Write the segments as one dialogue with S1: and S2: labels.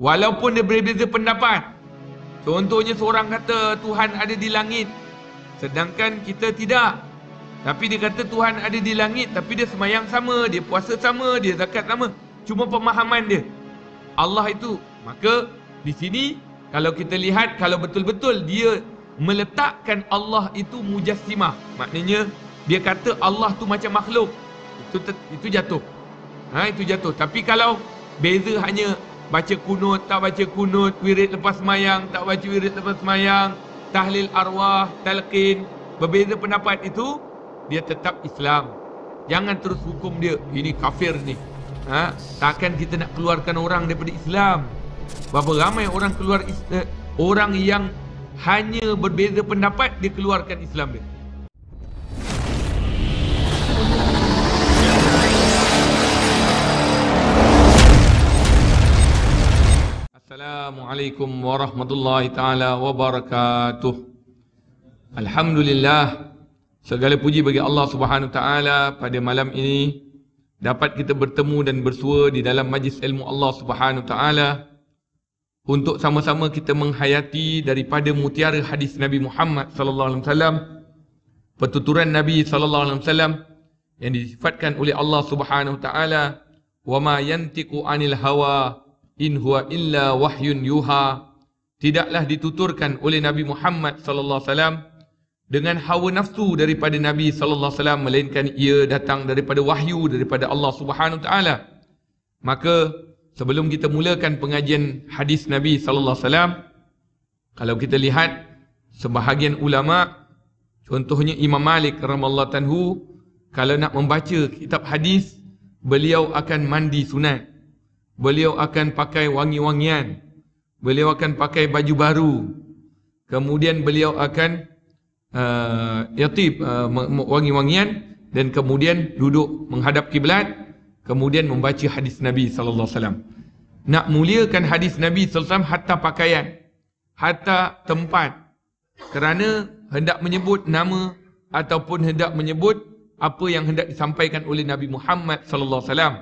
S1: Walaupun dia berbeza pendapat. Contohnya seorang kata Tuhan ada di langit. Sedangkan kita tidak. Tapi dia kata Tuhan ada di langit tapi dia semayang sama, dia puasa sama, dia zakat sama. Cuma pemahaman dia. Allah itu. Maka di sini kalau kita lihat kalau betul-betul dia meletakkan Allah itu mujassimah. Maknanya dia kata Allah tu macam makhluk. Itu itu jatuh. Ha, itu jatuh. Tapi kalau beza hanya Baca kunut, tak baca kunut Wirid lepas mayang, tak baca wirid lepas mayang Tahlil arwah, talqin Berbeza pendapat itu Dia tetap Islam Jangan terus hukum dia, ini kafir ni ha? Takkan kita nak keluarkan orang daripada Islam Berapa ramai orang keluar Islam, eh, Orang yang hanya berbeza pendapat Dia keluarkan Islam dia Assalamualaikum warahmatullahi taala wabarakatuh. Alhamdulillah segala puji bagi Allah Subhanahu taala pada malam ini dapat kita bertemu dan bersua di dalam majlis ilmu Allah Subhanahu taala untuk sama-sama kita menghayati daripada mutiara hadis Nabi Muhammad sallallahu alaihi wasallam pertuturan Nabi sallallahu alaihi wasallam yang disifatkan oleh Allah Subhanahu taala wa ma yantiqu anil hawa in huwa illa wahyun yuha tidaklah dituturkan oleh Nabi Muhammad sallallahu alaihi wasallam dengan hawa nafsu daripada Nabi sallallahu alaihi wasallam melainkan ia datang daripada wahyu daripada Allah Subhanahu taala maka sebelum kita mulakan pengajian hadis Nabi sallallahu alaihi wasallam kalau kita lihat sebahagian ulama contohnya Imam Malik rahimallahu tanhu kalau nak membaca kitab hadis beliau akan mandi sunat beliau akan pakai wangi-wangian beliau akan pakai baju baru kemudian beliau akan uh, yatib uh, wangi-wangian dan kemudian duduk menghadap kiblat kemudian membaca hadis Nabi sallallahu alaihi nak muliakan hadis Nabi sallallahu hatta pakaian hatta tempat kerana hendak menyebut nama ataupun hendak menyebut apa yang hendak disampaikan oleh Nabi Muhammad sallallahu alaihi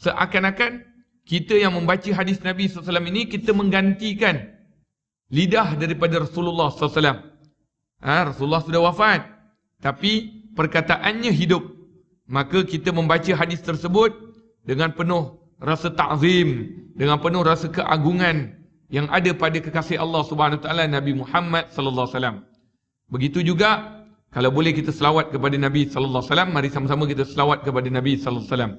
S1: seakan-akan kita yang membaca hadis Nabi SAW ini, kita menggantikan lidah daripada Rasulullah SAW. Ha, Rasulullah sudah wafat. Tapi perkataannya hidup. Maka kita membaca hadis tersebut dengan penuh rasa ta'zim. Dengan penuh rasa keagungan yang ada pada kekasih Allah Subhanahu Taala Nabi Muhammad SAW. Begitu juga kalau boleh kita selawat kepada Nabi Sallallahu Sallam. Mari sama-sama kita selawat kepada Nabi Sallallahu Sallam.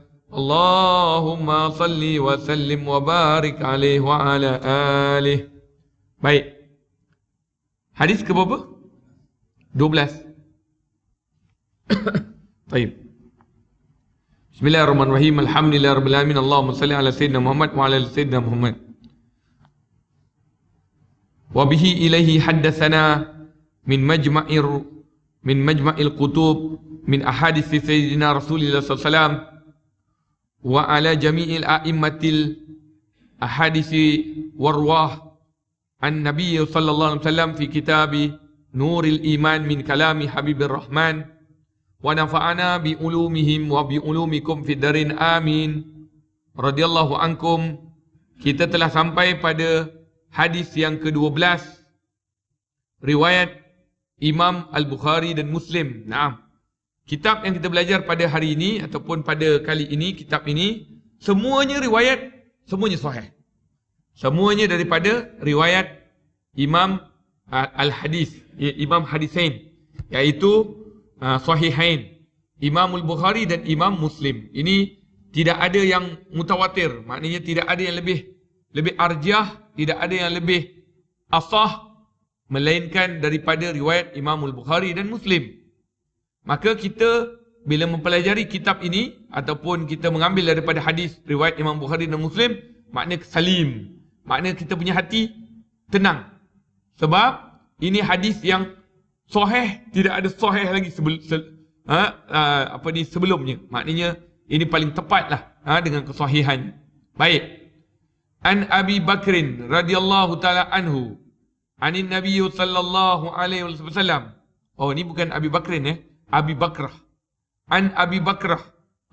S1: اللهم صل وسلم وبارك عليه وعلى آله باي حديث كبابا دوبلاس طيب بسم الله الرحمن الرحيم الحمد لله رب العالمين اللهم صل على سيدنا محمد وعلى سيدنا محمد وبه إليه حدثنا من مجمع من مجمع الكتب من أحاديث سيدنا رسول الله صلى الله عليه وسلم wa ala jami'il a'immatil ahadisi warwah an nabiy sallallahu alaihi wasallam fi kitabi nuril iman min kalami habibir rahman wa nafa'ana bi ulumihim wa bi ulumikum fi darin amin radhiyallahu ankum kita telah sampai pada hadis yang ke-12 riwayat Imam Al-Bukhari dan Muslim. Naam. Kitab yang kita belajar pada hari ini ataupun pada kali ini, kitab ini, semuanya riwayat, semuanya sahih. Semuanya daripada riwayat Imam Al-Hadis, Imam Hadisain, iaitu uh, Sahihain, Imamul Bukhari dan Imam Muslim. Ini tidak ada yang mutawatir, maknanya tidak ada yang lebih lebih arjah, tidak ada yang lebih asah, melainkan daripada riwayat Imamul Bukhari dan Muslim. Maka kita bila mempelajari kitab ini ataupun kita mengambil daripada hadis riwayat Imam Bukhari dan Muslim, makna salim. Makna kita punya hati tenang. Sebab ini hadis yang sahih, tidak ada sahih lagi sebelum se, ha, ha, apa ni sebelumnya. Maknanya ini paling tepatlah ha, dengan kesahihan. Baik. An Abi Bakrin radhiyallahu taala anhu. Anin Nabi sallallahu alaihi wasallam. Oh ni bukan Abi Bakrin eh. Abi Bakrah. An Abi Bakrah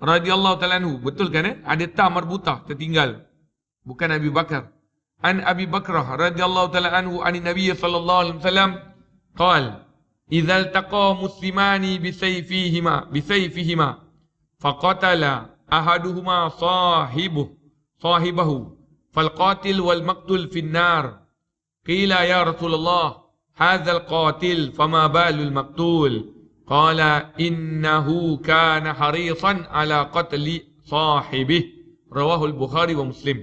S1: radhiyallahu taala anhu. Betul kan eh? Ada ta marbutah tertinggal. Bukan Abi Bakar. An Abi Bakrah radhiyallahu taala anhu an Nabi sallallahu alaihi wasallam qaal Idza taqa muslimani bi sayfihima bi sayfihima faqatala ahaduhuma sahibu sahibahu falqatil wal maqtul finnar qila ya rasulullah hadzal qatil fama balul maqtul Qala innahu kana harisan ala qatli sahibih. Rawahul Bukhari wa Muslim.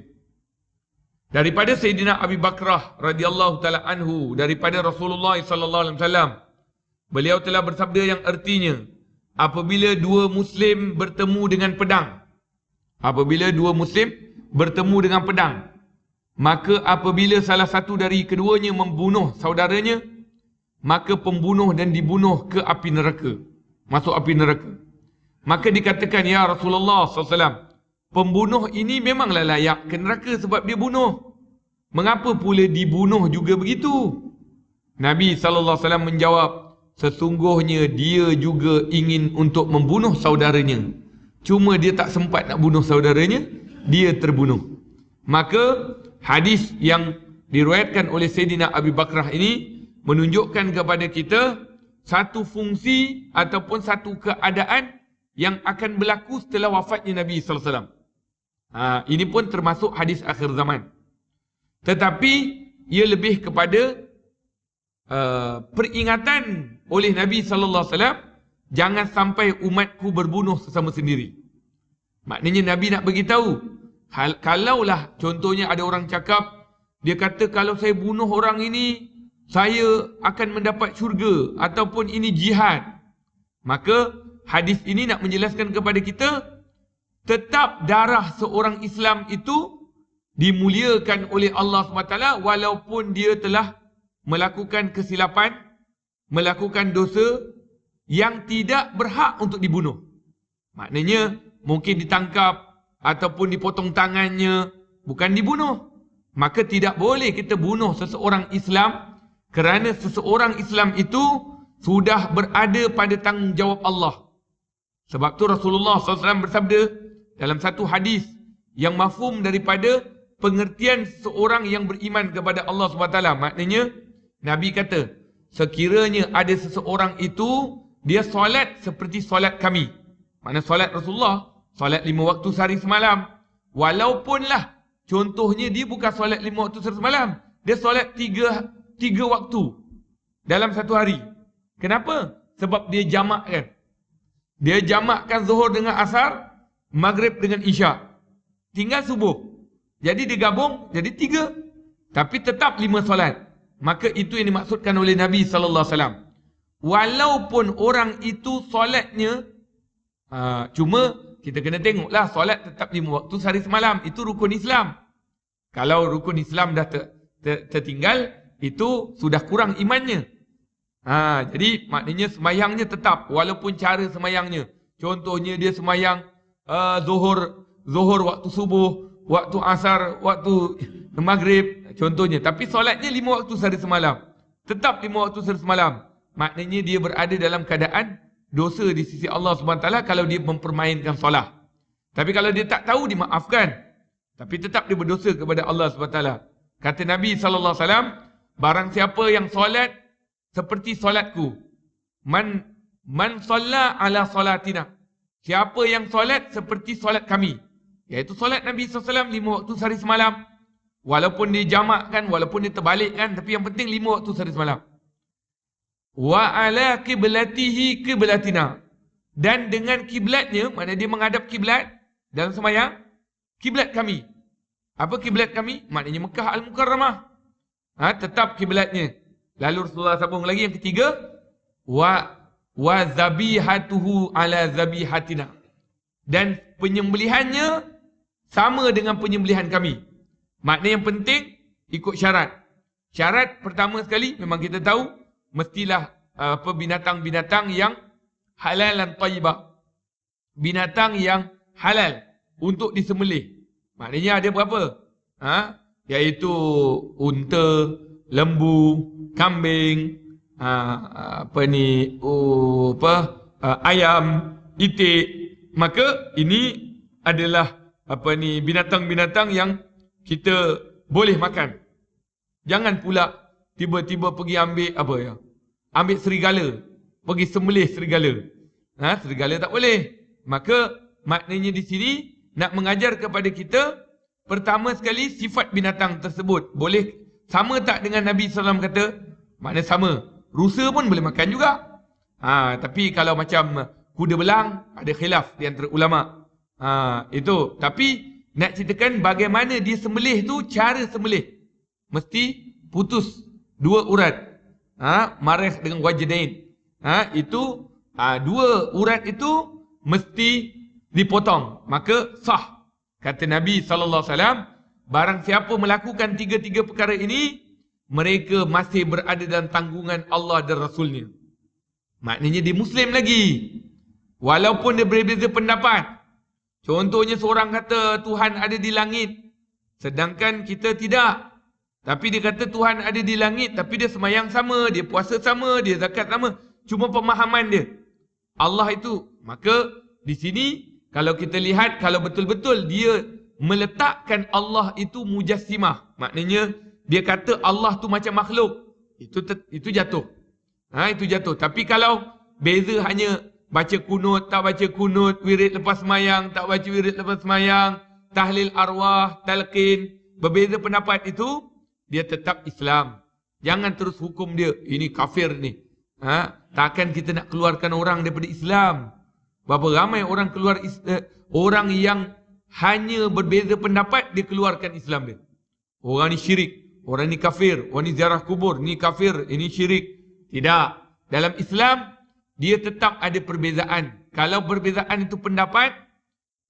S1: Daripada Sayyidina Abi Bakrah radhiyallahu taala anhu daripada Rasulullah sallallahu alaihi wasallam beliau telah bersabda yang artinya apabila dua muslim bertemu dengan pedang apabila dua muslim bertemu dengan pedang maka apabila salah satu dari keduanya membunuh saudaranya maka pembunuh dan dibunuh ke api neraka. Masuk api neraka. Maka dikatakan, Ya Rasulullah SAW, pembunuh ini memanglah layak ke neraka sebab dia bunuh. Mengapa pula dibunuh juga begitu? Nabi SAW menjawab, sesungguhnya dia juga ingin untuk membunuh saudaranya. Cuma dia tak sempat nak bunuh saudaranya, dia terbunuh. Maka hadis yang diruayatkan oleh Sayyidina Abi Bakrah ini, menunjukkan kepada kita satu fungsi ataupun satu keadaan yang akan berlaku setelah wafatnya Nabi sallallahu alaihi wasallam. Ha, ini pun termasuk hadis akhir zaman. Tetapi ia lebih kepada uh, peringatan oleh Nabi sallallahu alaihi wasallam jangan sampai umatku berbunuh sesama sendiri. Maknanya Nabi nak bagi tahu kalaulah contohnya ada orang cakap dia kata kalau saya bunuh orang ini saya akan mendapat syurga ataupun ini jihad. Maka hadis ini nak menjelaskan kepada kita tetap darah seorang Islam itu dimuliakan oleh Allah SWT walaupun dia telah melakukan kesilapan, melakukan dosa yang tidak berhak untuk dibunuh. Maknanya mungkin ditangkap ataupun dipotong tangannya bukan dibunuh. Maka tidak boleh kita bunuh seseorang Islam kerana seseorang Islam itu sudah berada pada tanggungjawab Allah. Sebab tu Rasulullah SAW bersabda dalam satu hadis yang mafum daripada pengertian seorang yang beriman kepada Allah SWT. Maknanya Nabi kata, sekiranya ada seseorang itu dia solat seperti solat kami. Mana solat Rasulullah, solat lima waktu sehari semalam. Walaupunlah contohnya dia bukan solat lima waktu sehari semalam. Dia solat tiga tiga waktu dalam satu hari. Kenapa? Sebab dia jamakkan. Dia jamakkan zuhur dengan asar, maghrib dengan isya. Tinggal subuh. Jadi dia gabung jadi tiga. Tapi tetap lima solat. Maka itu yang dimaksudkan oleh Nabi Sallallahu SAW. Walaupun orang itu solatnya, uh, cuma kita kena tengoklah solat tetap lima waktu sehari semalam. Itu rukun Islam. Kalau rukun Islam dah ter, ter, tertinggal, itu sudah kurang imannya. Ha, jadi maknanya semayangnya tetap walaupun cara semayangnya. Contohnya dia semayang uh, zuhur, zuhur waktu subuh, waktu asar, waktu maghrib. Contohnya. Tapi solatnya lima waktu sehari semalam. Tetap lima waktu sehari semalam. Maknanya dia berada dalam keadaan dosa di sisi Allah SWT kalau dia mempermainkan solat. Tapi kalau dia tak tahu, dimaafkan. Tapi tetap dia berdosa kepada Allah SWT. Kata Nabi SAW, Barang siapa yang solat seperti solatku. Man man salla ala salatina. Siapa yang solat seperti solat kami. Iaitu solat Nabi SAW lima waktu sehari semalam. Walaupun dia jamakkan, walaupun dia terbalikkan. Tapi yang penting lima waktu sehari semalam. Wa ala kiblatihi kiblatina. Dan dengan kiblatnya, mana dia menghadap kiblat dalam semayang. Kiblat kami. Apa kiblat kami? Maknanya Mekah Al-Mukarramah ha, tetap kiblatnya. Lalu Rasulullah sambung lagi yang ketiga wa wa zabihatuhu ala zabihatina. Dan penyembelihannya sama dengan penyembelihan kami. maknanya yang penting ikut syarat. Syarat pertama sekali memang kita tahu mestilah uh, apa binatang-binatang yang halal dan tayyibah. Binatang yang halal untuk disembelih. Maknanya ada berapa? Ha? iaitu unta, lembu, kambing, ha, apa ni, apa, ha, ayam, itik. Maka ini adalah apa ni binatang-binatang yang kita boleh makan. Jangan pula tiba-tiba pergi ambil apa ya? Ambil serigala, pergi sembelih serigala. Ha, serigala tak boleh. Maka maknanya di sini nak mengajar kepada kita Pertama sekali sifat binatang tersebut boleh sama tak dengan Nabi SAW kata? Mana sama. Rusa pun boleh makan juga. Ha, tapi kalau macam kuda belang, ada khilaf di antara ulama. Ha, itu. Tapi nak ceritakan bagaimana dia sembelih tu cara sembelih. Mesti putus dua urat. Ha, marek dengan wajah dain. Ha, itu ha, dua urat itu mesti dipotong. Maka sah Kata Nabi sallallahu alaihi wasallam, barang siapa melakukan tiga-tiga perkara ini, mereka masih berada dalam tanggungan Allah dan Rasulnya. Maknanya dia Muslim lagi. Walaupun dia berbeza pendapat. Contohnya seorang kata Tuhan ada di langit. Sedangkan kita tidak. Tapi dia kata Tuhan ada di langit. Tapi dia semayang sama. Dia puasa sama. Dia zakat sama. Cuma pemahaman dia. Allah itu. Maka di sini kalau kita lihat, kalau betul-betul dia meletakkan Allah itu mujassimah. Maknanya, dia kata Allah tu macam makhluk. Itu itu jatuh. Ha, itu jatuh. Tapi kalau beza hanya baca kunut, tak baca kunut, wirid lepas mayang, tak baca wirid lepas mayang, tahlil arwah, talqin, berbeza pendapat itu, dia tetap Islam. Jangan terus hukum dia, ini kafir ni. Ha? Takkan kita nak keluarkan orang daripada Islam. Berapa ramai orang keluar uh, orang yang hanya berbeza pendapat dikeluarkan Islam dia. Orang ni syirik, orang ni kafir, orang ni ziarah kubur, ni kafir, ini syirik. Tidak. Dalam Islam dia tetap ada perbezaan. Kalau perbezaan itu pendapat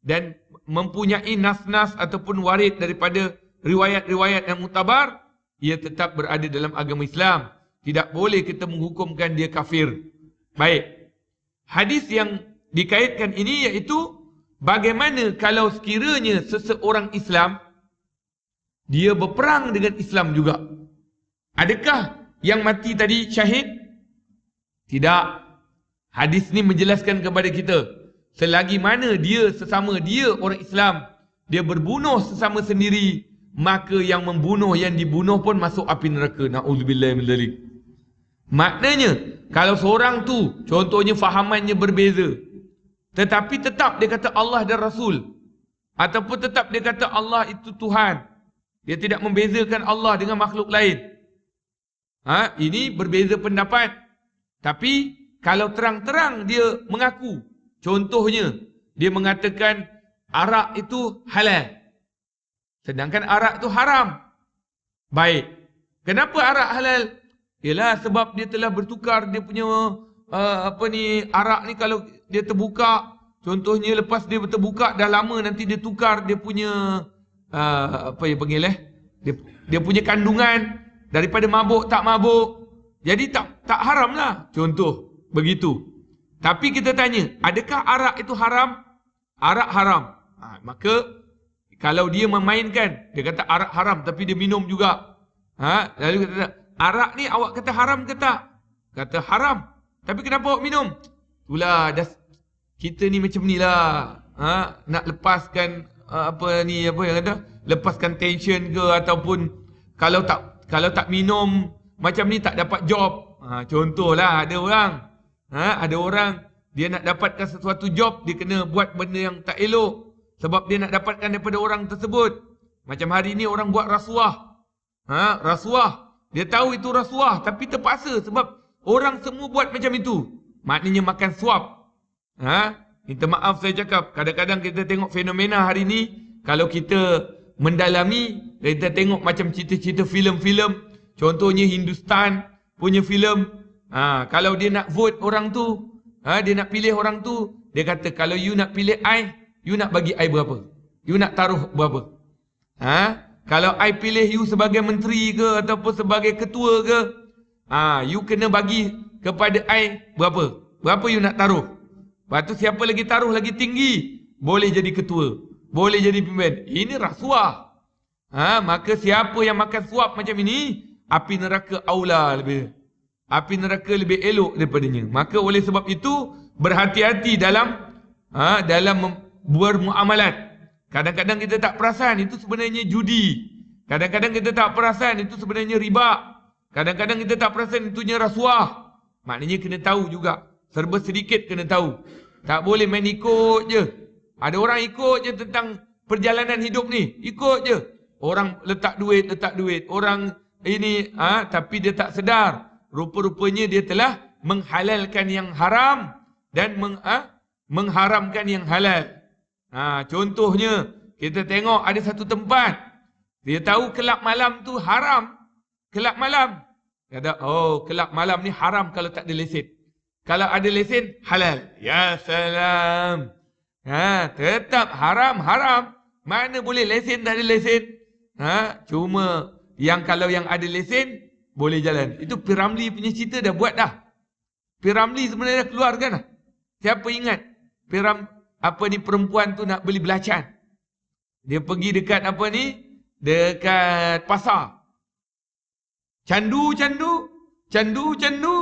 S1: dan mempunyai nas-nas ataupun warid daripada riwayat-riwayat yang mutabar, ia tetap berada dalam agama Islam. Tidak boleh kita menghukumkan dia kafir. Baik. Hadis yang dikaitkan ini iaitu bagaimana kalau sekiranya seseorang Islam dia berperang dengan Islam juga. Adakah yang mati tadi syahid? Tidak. Hadis ni menjelaskan kepada kita selagi mana dia sesama dia orang Islam dia berbunuh sesama sendiri maka yang membunuh yang dibunuh pun masuk api neraka naudzubillah min dalik maknanya kalau seorang tu contohnya fahamannya berbeza tetapi tetap dia kata Allah dan Rasul. Ataupun tetap dia kata Allah itu Tuhan. Dia tidak membezakan Allah dengan makhluk lain. Ha? Ini berbeza pendapat. Tapi kalau terang-terang dia mengaku. Contohnya, dia mengatakan arak itu halal. Sedangkan arak itu haram. Baik. Kenapa arak halal? Ialah sebab dia telah bertukar dia punya uh, apa ni arak ni kalau dia terbuka contohnya lepas dia terbuka dah lama nanti dia tukar dia punya uh, apa yang panggil eh dia, dia punya kandungan daripada mabuk tak mabuk jadi tak tak haram lah contoh begitu tapi kita tanya adakah arak itu haram arak haram ha, maka kalau dia memainkan dia kata arak haram tapi dia minum juga ha lalu kita tanya, arak ni awak kata haram ke tak kata haram tapi kenapa awak minum Itulah dah kita ni macam nilah. Ha nak lepaskan ha, apa ni apa yang ada? Lepaskan tension ke ataupun kalau tak kalau tak minum macam ni tak dapat job. Ha contohlah ada orang ha ada orang dia nak dapatkan sesuatu job dia kena buat benda yang tak elok sebab dia nak dapatkan daripada orang tersebut. Macam hari ni orang buat rasuah. Ha rasuah. Dia tahu itu rasuah tapi terpaksa sebab orang semua buat macam itu. Maknanya makan suap. Ha? Minta maaf saya cakap. Kadang-kadang kita tengok fenomena hari ini. Kalau kita mendalami. Kita tengok macam cerita-cerita filem-filem. Contohnya Hindustan punya filem. Ha, kalau dia nak vote orang tu. Ha, dia nak pilih orang tu. Dia kata kalau you nak pilih I. You nak bagi I berapa? You nak taruh berapa? Ha? Kalau I pilih you sebagai menteri ke ataupun sebagai ketua ke. Ha, you kena bagi kepada air berapa? Berapa you nak taruh? Lepas tu siapa lagi taruh lagi tinggi boleh jadi ketua, boleh jadi pimpin. Ini rasuah. Ha, maka siapa yang makan suap macam ini, api neraka aula lebih. Api neraka lebih elok daripadanya. Maka oleh sebab itu berhati-hati dalam ha, dalam bermuamalat. Kadang-kadang kita tak perasan itu sebenarnya judi. Kadang-kadang kita tak perasan itu sebenarnya riba. Kadang-kadang kita tak perasan itu nyerasuah. Maknanya kena tahu juga. Serba sedikit kena tahu. Tak boleh main ikut je. Ada orang ikut je tentang perjalanan hidup ni. Ikut je. Orang letak duit, letak duit. Orang ini, ah ha, tapi dia tak sedar. Rupa-rupanya dia telah menghalalkan yang haram dan meng, ha, mengharamkan yang halal. Ha, contohnya, kita tengok ada satu tempat. Dia tahu kelab malam tu haram. Kelab malam. Ada oh kelab malam ni haram kalau tak ada lesen. Kalau ada lesin, halal. Ya salam. Ha, tetap haram, haram. Mana boleh lesin tak ada lesin? Ha, cuma yang kalau yang ada lesin boleh jalan. Itu Piramli punya cerita dah buat dah. Piramli sebenarnya dah keluar kan? Siapa ingat? Piram, apa ni perempuan tu nak beli belacan. Dia pergi dekat apa ni? Dekat pasar. Candu, candu. Candu, candu.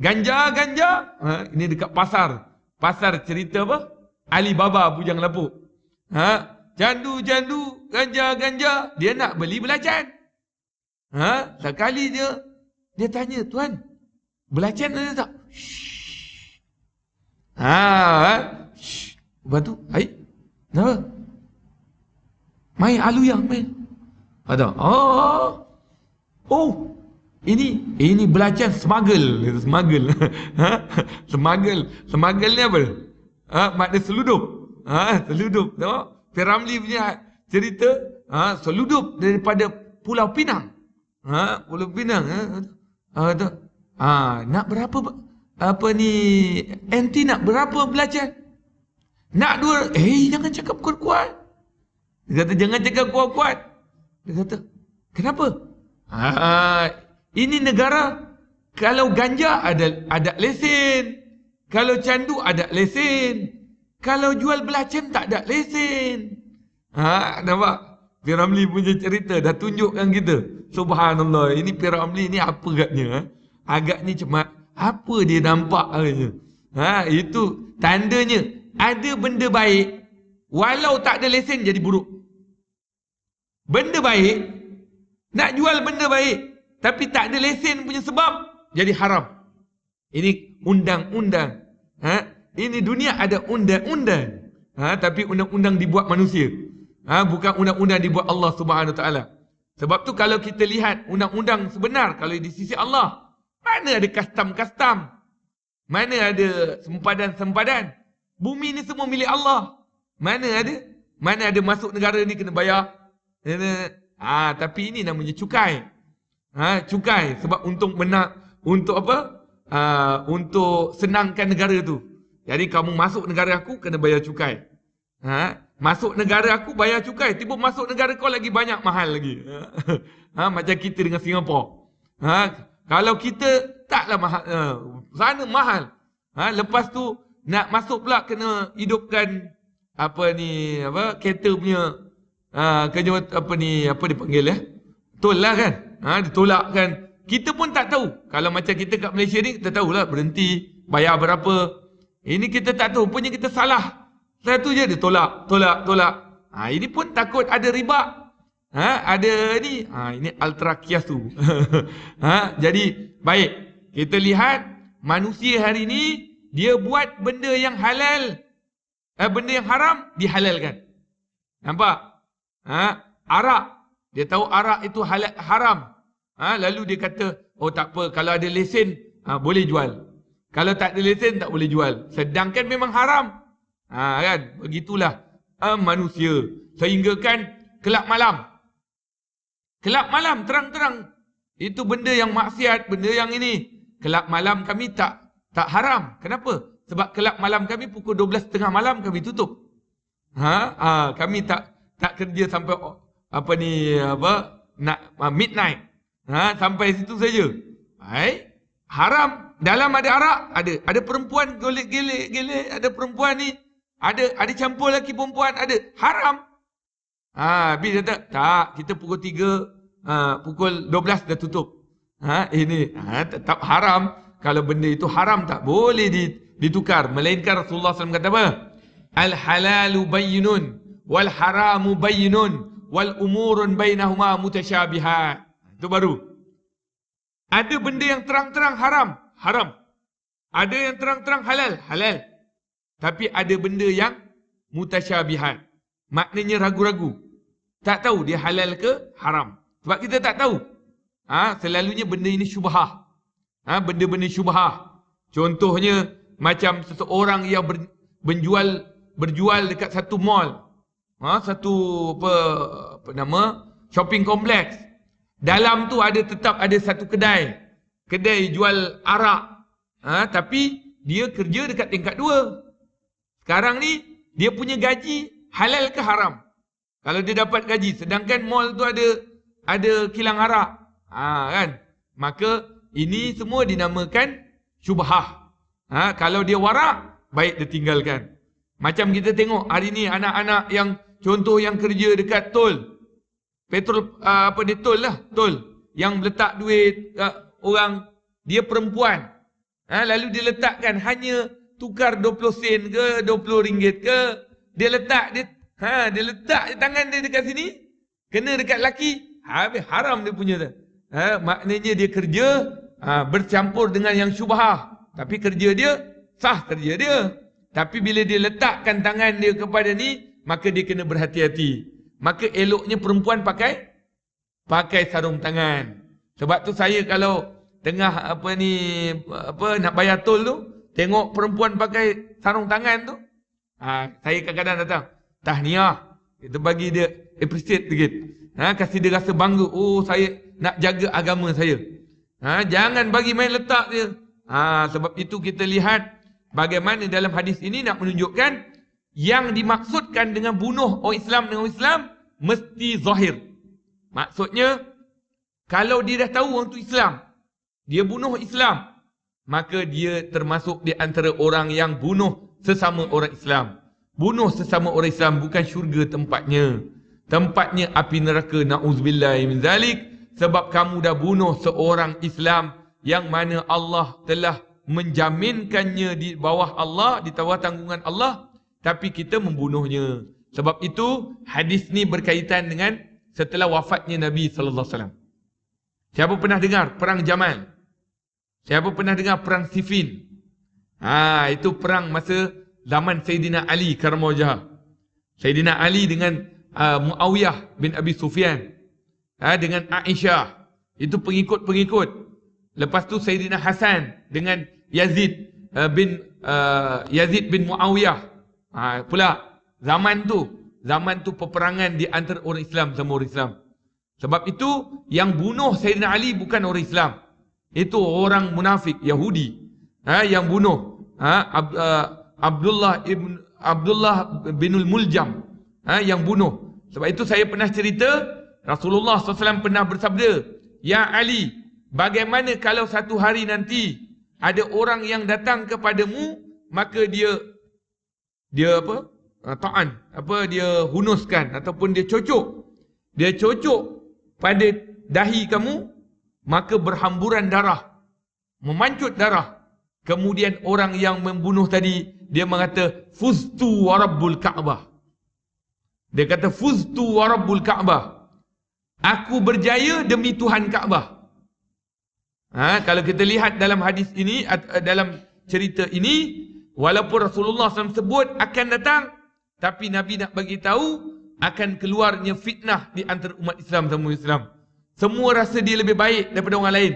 S1: Ganja, ganja. Ha, ini dekat pasar. Pasar cerita apa? Alibaba, Bujang Lapuk. Ha, candu, candu. Ganja, ganja. Dia nak beli belacan. Ha, sekali je, dia tanya, Tuan, belacan ada tak? Shhh. Ha, ha. Shhh. Lepas tu, hai. Kenapa? Main aluyang, main. Ada. Oh, oh. oh. Oh, ini ini belajar smuggle, smuggle. ha? Smuggle, smuggle ni apa? Ha, makna seludup. Ha, seludup. Tengok, Piramli punya cerita, ha, seludup daripada Pulau Pinang. Ha, Pulau Pinang. Ha, ha, ha nak berapa apa ni NT nak berapa belajar? Nak dua, eh hey, jangan cakap kuat-kuat. Dia kata jangan cakap kuat-kuat. Dia kata, kenapa? Ha, ini negara kalau ganja ada ada lesen. Kalau candu ada lesen. Kalau jual belacan tak ada lesen. Ha, ah, nampak? Piramli punya cerita dah tunjukkan kita. Subhanallah. Ini Piramli ni apa ah? agaknya? ni cemat. Apa dia nampak agaknya? Ha, itu tandanya ada benda baik walau tak ada lesen jadi buruk. Benda baik nak jual benda baik tapi tak ada lesen punya sebab jadi haram. Ini undang-undang. Ha? Ini dunia ada undang-undang. Ha? tapi undang-undang dibuat manusia. Ha? bukan undang-undang dibuat Allah swt Sebab tu kalau kita lihat undang-undang sebenar kalau di sisi Allah, mana ada custom-custom? Mana ada sempadan-sempadan? Bumi ni semua milik Allah. Mana ada? Mana ada masuk negara ni kena bayar? Ha, tapi ini namanya cukai. Ha, cukai sebab untung menang, untuk apa? Ha, untuk senangkan negara tu. Jadi kamu masuk negara aku kena bayar cukai. Ha, masuk negara aku bayar cukai. Tiba masuk negara kau lagi banyak mahal lagi. Ha, ha macam kita dengan Singapura. Ha, kalau kita taklah mahal. Ha, sana mahal. Ha, lepas tu nak masuk pula kena hidupkan apa ni apa kereta punya Ah, kerja apa ni apa dipanggil ya eh? lah kan? ah, tolak kan ha, ditolak kan kita pun tak tahu kalau macam kita kat Malaysia ni kita tahu lah berhenti bayar berapa ini kita tak tahu punya kita salah satu je dia tolak tolak tolak ha, ini pun takut ada riba ha, ada ni ha, ini ultra kias tu ha, jadi baik kita lihat manusia hari ni dia buat benda yang halal eh, benda yang haram dihalalkan nampak ha, arak. Dia tahu arak itu haram. Ha, lalu dia kata, oh tak apa kalau ada lesen ha, boleh jual. Kalau tak ada lesen tak boleh jual. Sedangkan memang haram. Ha, kan? Begitulah ha, manusia. Sehinggakan kelab malam. Kelab malam terang-terang. Itu benda yang maksiat, benda yang ini. Kelab malam kami tak tak haram. Kenapa? Sebab kelab malam kami pukul 12.30 malam kami tutup. Ha? ha kami tak tak kerja sampai apa ni apa nak uh, midnight. Ha sampai situ saja. Hai. Haram dalam ada arak, ada ada perempuan gelek-gelek, ada perempuan ni ada ada campur lelaki perempuan, ada haram. Ha bi kata tak kita pukul 3 uh, ha, pukul 12 dah tutup. Ha ini eh, ha, tetap haram kalau benda itu haram tak boleh ditukar melainkan Rasulullah SAW kata apa? Al halalu bayyinun wal haramu bayinun wal umurun bainahuma mutasyabihat. Itu baru. Ada benda yang terang-terang haram, haram. Ada yang terang-terang halal, halal. Tapi ada benda yang mutasyabihat. Maknanya ragu-ragu. Tak tahu dia halal ke haram. Sebab kita tak tahu. Ha, selalunya benda ini syubhah. Ha, benda-benda syubhah. Contohnya macam seseorang yang ber, menjual berjual dekat satu mall ha, satu apa, apa nama shopping kompleks. Dalam tu ada tetap ada satu kedai. Kedai jual arak. Ha, tapi dia kerja dekat tingkat dua. Sekarang ni dia punya gaji halal ke haram? Kalau dia dapat gaji sedangkan mall tu ada ada kilang arak. Ha, kan? Maka ini semua dinamakan syubhah. Ha, kalau dia warak, baik ditinggalkan. Macam kita tengok hari ni anak-anak yang Contoh yang kerja dekat tol. Petrol uh, apa dia tol lah, tol. Yang letak duit uh, orang dia perempuan. Ha, lalu dia letakkan hanya tukar 20 sen ke 20 ringgit ke dia letak dia ha dia letak tangan dia dekat sini kena dekat laki habis haram dia punya tu. Ha, maknanya dia kerja ha, bercampur dengan yang syubhah tapi kerja dia sah kerja dia tapi bila dia letakkan tangan dia kepada ni maka dia kena berhati-hati. Maka eloknya perempuan pakai pakai sarung tangan. Sebab tu saya kalau tengah apa ni apa nak bayar tol tu tengok perempuan pakai sarung tangan tu ha, saya kadang-kadang datang tahniah kita bagi dia appreciate sikit ha kasi dia rasa bangga oh saya nak jaga agama saya ha jangan bagi main letak dia ha sebab itu kita lihat bagaimana dalam hadis ini nak menunjukkan yang dimaksudkan dengan bunuh orang Islam dengan orang Islam mesti zahir. Maksudnya kalau dia dah tahu orang tu Islam, dia bunuh Islam, maka dia termasuk di antara orang yang bunuh sesama orang Islam. Bunuh sesama orang Islam bukan syurga tempatnya. Tempatnya api neraka na'uzubillah min zalik sebab kamu dah bunuh seorang Islam yang mana Allah telah menjaminkannya di bawah Allah, di bawah tanggungan Allah tapi kita membunuhnya. Sebab itu hadis ni berkaitan dengan setelah wafatnya Nabi sallallahu alaihi wasallam. Siapa pernah dengar perang Jamal? Siapa pernah dengar perang Siffin? Ha, itu perang masa zaman Sayyidina Ali karamajah. Sayyidina Ali dengan uh, Muawiyah bin Abi Sufyan. Ha, dengan Aisyah. Itu pengikut-pengikut. Lepas tu Sayyidina Hasan dengan Yazid uh, bin uh, Yazid bin Muawiyah. Ha, pula zaman tu, zaman tu peperangan di antara orang Islam sama orang Islam. Sebab itu yang bunuh Sayyidina Ali bukan orang Islam. Itu orang munafik Yahudi. Ha, yang bunuh ha, Ab, uh, Abdullah ibn Abdullah binul Muljam ha, yang bunuh. Sebab itu saya pernah cerita Rasulullah SAW pernah bersabda, Ya Ali, bagaimana kalau satu hari nanti ada orang yang datang kepadamu, maka dia dia apa uh, ta'an apa dia hunuskan ataupun dia cocok dia cocok pada dahi kamu maka berhamburan darah memancut darah kemudian orang yang membunuh tadi dia mengata fuztu warabbul ka'bah dia kata fuztu warabbul ka'bah aku berjaya demi Tuhan Ka'bah ha, kalau kita lihat dalam hadis ini dalam cerita ini Walaupun Rasulullah SAW sebut akan datang, tapi Nabi nak bagi tahu akan keluarnya fitnah di antara umat Islam sama Islam. Semua rasa dia lebih baik daripada orang lain.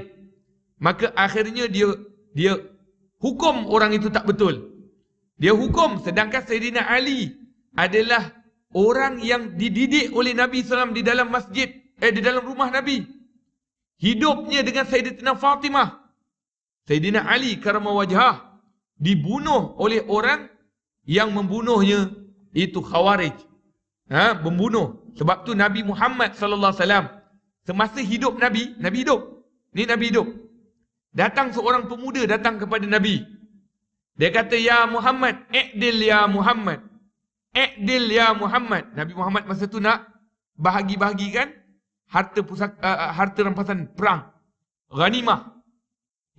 S1: Maka akhirnya dia dia hukum orang itu tak betul. Dia hukum sedangkan Sayyidina Ali adalah orang yang dididik oleh Nabi SAW di dalam masjid, eh di dalam rumah Nabi. Hidupnya dengan Sayyidina Fatimah. Sayyidina Ali karama wajhah dibunuh oleh orang yang membunuhnya itu khawarij. Ha, membunuh. Sebab tu Nabi Muhammad sallallahu alaihi wasallam semasa hidup Nabi, Nabi hidup. Ni Nabi hidup. Datang seorang pemuda datang kepada Nabi. Dia kata ya Muhammad, iqdil ya Muhammad. Iqdil ya Muhammad. Nabi Muhammad masa tu nak bahagi-bahagikan harta pusat, uh, harta rampasan perang. Ghanimah.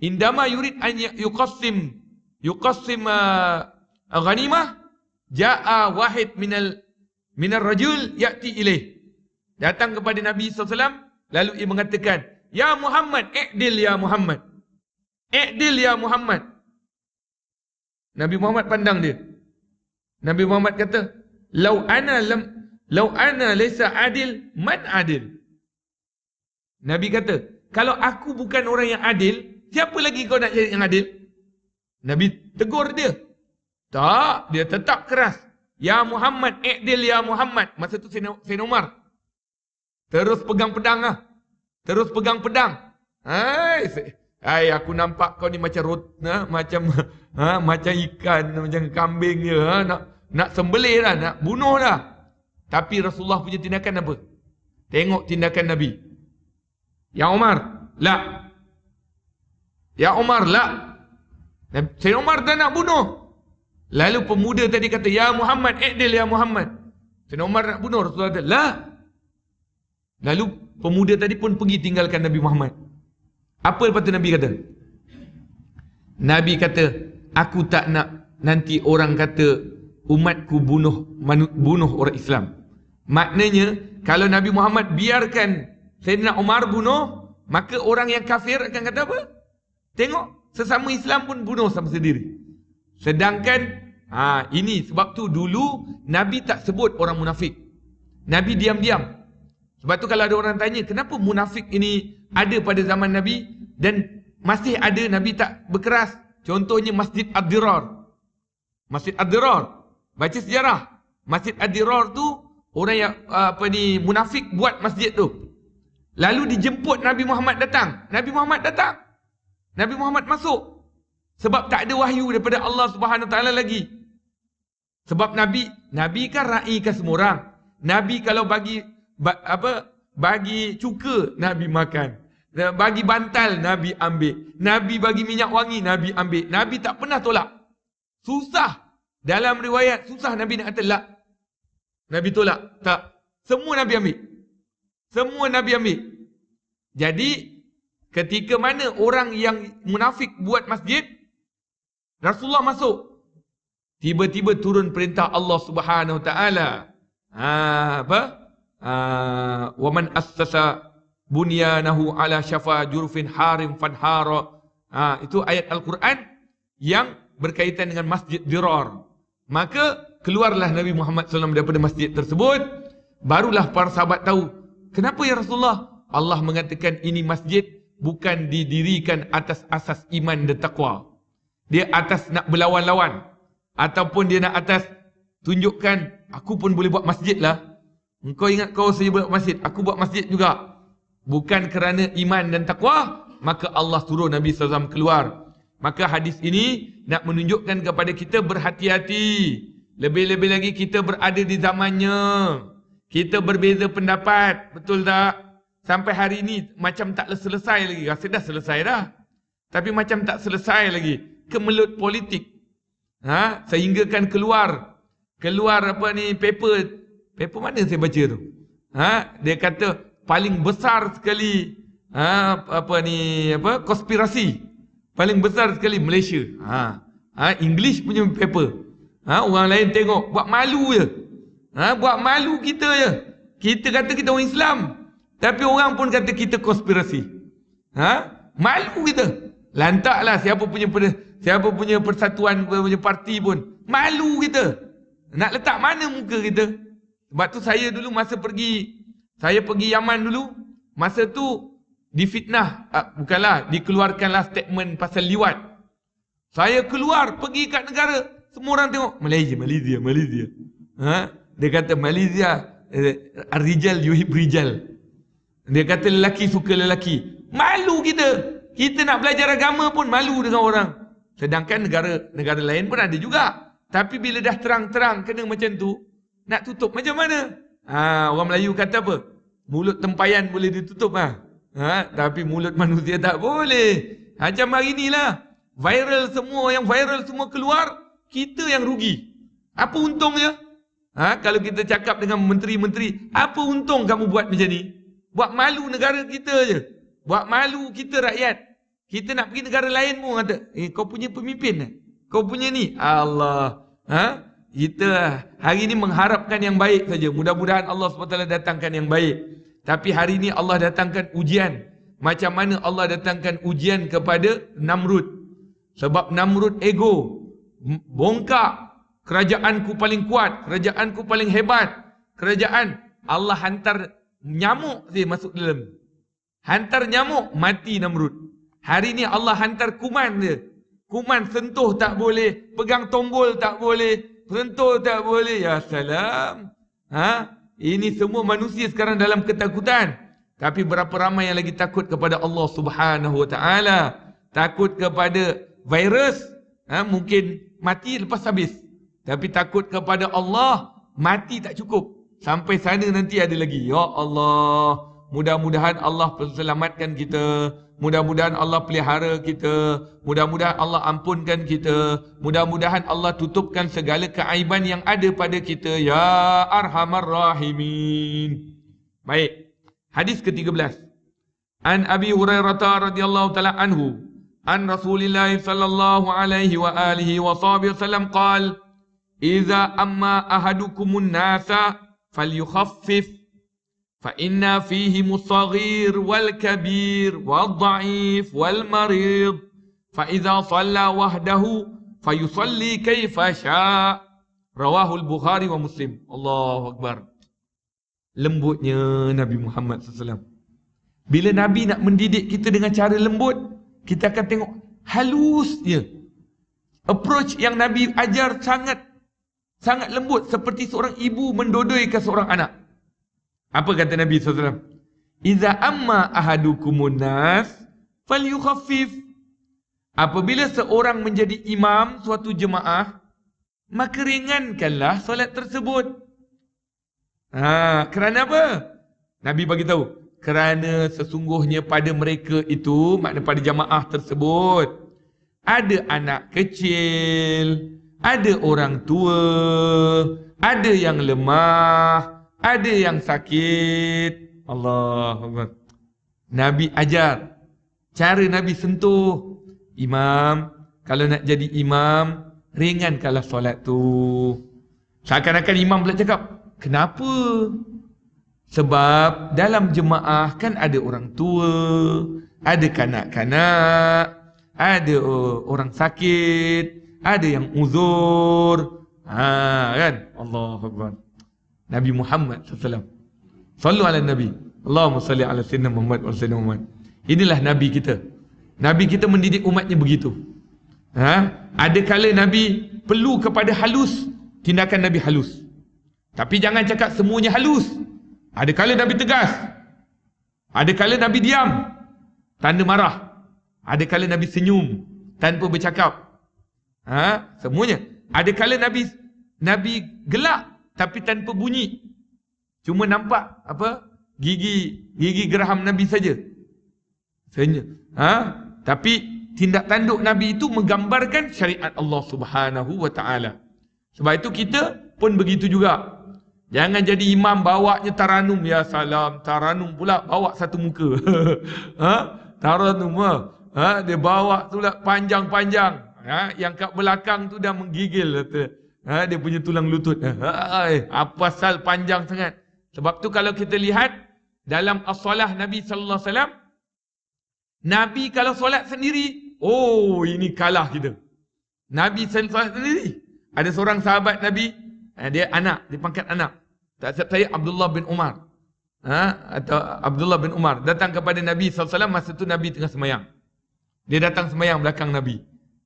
S1: Indama yurid an yuqassim yuqassim ghanimah jaa wahid minal minar rajul yati ilaih datang kepada Nabi SAW lalu ia mengatakan ya Muhammad iqdil ya Muhammad iqdil ya Muhammad Nabi Muhammad pandang dia Nabi Muhammad kata lau ana lam lau ana laysa adil man adil Nabi kata kalau aku bukan orang yang adil siapa lagi kau nak jadi yang adil Nabi tegur dia. Tak, dia tetap keras. Ya Muhammad, Iqdil ya Muhammad. Masa tu Sayyidina Umar. Terus pegang pedang lah. Terus pegang pedang. Hai, hai aku nampak kau ni macam rot, ha, macam ha, macam ikan, macam kambing dia. Ha, nak nak sembelih lah, nak bunuh lah. Tapi Rasulullah punya tindakan apa? Tengok tindakan Nabi. Ya Umar, lah. Ya Umar, lah. Dan Sayyid Umar dah nak bunuh. Lalu pemuda tadi kata, Ya Muhammad, Adil Ya Muhammad. Sayyid Umar nak bunuh. Rasulullah kata, lah. Lalu pemuda tadi pun pergi tinggalkan Nabi Muhammad. Apa lepas tu Nabi kata? Nabi kata, aku tak nak nanti orang kata umatku bunuh bunuh orang Islam. Maknanya, kalau Nabi Muhammad biarkan Sayyidina Umar bunuh, maka orang yang kafir akan kata apa? Tengok, sesama Islam pun bunuh sama sendiri. Sedangkan ha, ini sebab tu dulu Nabi tak sebut orang munafik. Nabi diam-diam. Sebab tu kalau ada orang tanya kenapa munafik ini ada pada zaman Nabi dan masih ada Nabi tak berkeras. Contohnya Masjid Ad-Dirar. Masjid Ad-Dirar. Baca sejarah. Masjid Ad-Dirar tu orang yang apa ni munafik buat masjid tu. Lalu dijemput Nabi Muhammad datang. Nabi Muhammad datang. Nabi Muhammad masuk. Sebab tak ada wahyu daripada Allah Subhanahu taala lagi. Sebab Nabi, Nabi kan ra'i kan semua orang. Nabi kalau bagi ba, apa bagi cuka Nabi makan. Bagi bantal Nabi ambil. Nabi bagi minyak wangi Nabi ambil. Nabi tak pernah tolak. Susah. Dalam riwayat susah Nabi nak kata lah. Nabi tolak. Tak. Semua Nabi ambil. Semua Nabi ambil. Jadi Ketika mana orang yang munafik buat masjid, Rasulullah masuk. Tiba-tiba turun perintah Allah Subhanahu Wa Taala. Ha, apa? Ha, waman wa bunyanahu ala shafa jurfin harim fanhara. Ha, itu ayat Al-Quran yang berkaitan dengan Masjid Dirar. Maka keluarlah Nabi Muhammad SAW daripada masjid tersebut. Barulah para sahabat tahu. Kenapa ya Rasulullah? Allah mengatakan ini masjid bukan didirikan atas asas iman dan taqwa. Dia atas nak berlawan-lawan. Ataupun dia nak atas tunjukkan, aku pun boleh buat masjid lah. Engkau ingat kau saja buat masjid, aku buat masjid juga. Bukan kerana iman dan taqwa, maka Allah suruh Nabi SAW keluar. Maka hadis ini nak menunjukkan kepada kita berhati-hati. Lebih-lebih lagi kita berada di zamannya. Kita berbeza pendapat. Betul tak? sampai hari ini macam tak selesai lagi. Rasa dah selesai dah. Tapi macam tak selesai lagi. Kemelut politik. Ha? kan keluar. Keluar apa ni paper. Paper mana saya baca tu? Ha? Dia kata paling besar sekali ha? apa ni apa konspirasi. Paling besar sekali Malaysia. Ha. Ha? English punya paper. Ha? Orang lain tengok buat malu je. Ha? Buat malu kita je. Kita kata kita orang Islam. Tapi orang pun kata kita konspirasi. Ha? Malu kita. Lantaklah siapa punya siapa punya persatuan punya parti pun. Malu kita. Nak letak mana muka kita? Sebab tu saya dulu masa pergi saya pergi Yaman dulu, masa tu difitnah, ah, bukanlah dikeluarkanlah statement pasal liwat. Saya keluar pergi kat negara, semua orang tengok Malaysia, Malaysia, Malaysia. Ha? Dia kata Malaysia eh, Rijal, Yuhib Rijal. Dia kata lelaki suka lelaki. Malu kita. Kita nak belajar agama pun malu dengan orang. Sedangkan negara negara lain pun ada juga. Tapi bila dah terang-terang kena macam tu, nak tutup macam mana? Ha, orang Melayu kata apa? Mulut tempayan boleh ditutup ah. Ha? ha, tapi mulut manusia tak boleh. Macam hari inilah. Viral semua yang viral semua keluar, kita yang rugi. Apa untungnya? Ha, kalau kita cakap dengan menteri-menteri, apa untung kamu buat macam ni? Buat malu negara kita je. Buat malu kita rakyat. Kita nak pergi negara lain pun kata, eh kau punya pemimpin eh? Kau punya ni. Allah. Ha? Kita hari ni mengharapkan yang baik saja. Mudah-mudahan Allah SWT datangkan yang baik. Tapi hari ni Allah datangkan ujian. Macam mana Allah datangkan ujian kepada Namrud. Sebab Namrud ego. Bongkak. Kerajaanku paling kuat. Kerajaanku paling hebat. Kerajaan. Allah hantar nyamuk dia masuk dalam. Hantar nyamuk, mati Namrud. Hari ni Allah hantar kuman dia. Kuman sentuh tak boleh, pegang tombol tak boleh, sentuh tak boleh. Ya salam. Ha? Ini semua manusia sekarang dalam ketakutan. Tapi berapa ramai yang lagi takut kepada Allah Subhanahu Wa Taala? Takut kepada virus? Ha? Mungkin mati lepas habis. Tapi takut kepada Allah, mati tak cukup. Sampai sana nanti ada lagi. Ya Allah. Mudah-mudahan Allah selamatkan kita. Mudah-mudahan Allah pelihara kita. Mudah-mudahan Allah ampunkan kita. Mudah-mudahan Allah tutupkan segala keaiban yang ada pada kita. Ya Arhamar Rahimin. Baik. Hadis ke-13. An Abi Hurairah radhiyallahu taala anhu an Rasulillah sallallahu alaihi wa alihi wa sahbihi sallam qala: "Idza amma ahadukumun nasa' فليخفف فإن فيه الصغير والكبير والضعيف والمريض فإذا صلى وحده فيصلي كيف شاء رواه البخاري ومسلم الله أكبر lembutnya Nabi Muhammad SAW. Bila Nabi nak mendidik kita dengan cara lembut, kita akan tengok halusnya. Approach yang Nabi ajar sangat sangat lembut seperti seorang ibu mendodoi ke seorang anak. Apa kata Nabi SAW? Iza amma ahadukumun nas fal yukhafif. Apabila seorang menjadi imam suatu jemaah, maka ringankanlah solat tersebut. Ha, kerana apa? Nabi bagi tahu, kerana sesungguhnya pada mereka itu, makna pada jemaah tersebut, ada anak kecil, ada orang tua, ada yang lemah, ada yang sakit. Allah Nabi ajar cara Nabi sentuh imam. Kalau nak jadi imam, ringan kalau solat tu. Seakan-akan imam pula cakap, kenapa? Sebab dalam jemaah kan ada orang tua, ada kanak-kanak, ada orang sakit ada yang uzur. Ha kan? Allahu akbar. Nabi Muhammad sallallahu alaihi wasallam. Sallu ala nabi. Allahumma salli ala sayyidina Muhammad wa sayyidina Muhammad. Inilah nabi kita. Nabi kita mendidik umatnya begitu. Ha? Ada kala nabi perlu kepada halus, tindakan nabi halus. Tapi jangan cakap semuanya halus. Ada kala nabi tegas. Ada kala nabi diam. Tanda marah. Ada kala nabi senyum tanpa bercakap. Ha? Semuanya. Ada kala Nabi Nabi gelak tapi tanpa bunyi. Cuma nampak apa? Gigi gigi geraham Nabi saja. Saja. Ha? Tapi tindak tanduk Nabi itu menggambarkan syariat Allah Subhanahu wa taala. Sebab itu kita pun begitu juga. Jangan jadi imam bawanya taranum ya salam, taranum pula bawa satu muka. ha? Taranum ha? ha? dia bawa tu lah panjang-panjang ya, yang kat belakang tu dah menggigil kata. Lah ha, dia punya tulang lutut. Hai, ha, ha, eh, apa sal panjang sangat. Sebab tu kalau kita lihat dalam as-solah Nabi sallallahu alaihi wasallam Nabi kalau solat sendiri, oh ini kalah kita. Nabi solat sendiri. Ada seorang sahabat Nabi, eh, dia anak, dia pangkat anak. Tak siap saya Abdullah bin Umar. Ha? Atau Abdullah bin Umar datang kepada Nabi Sallallahu Alaihi Wasallam masa tu Nabi tengah semayang. Dia datang semayang belakang Nabi.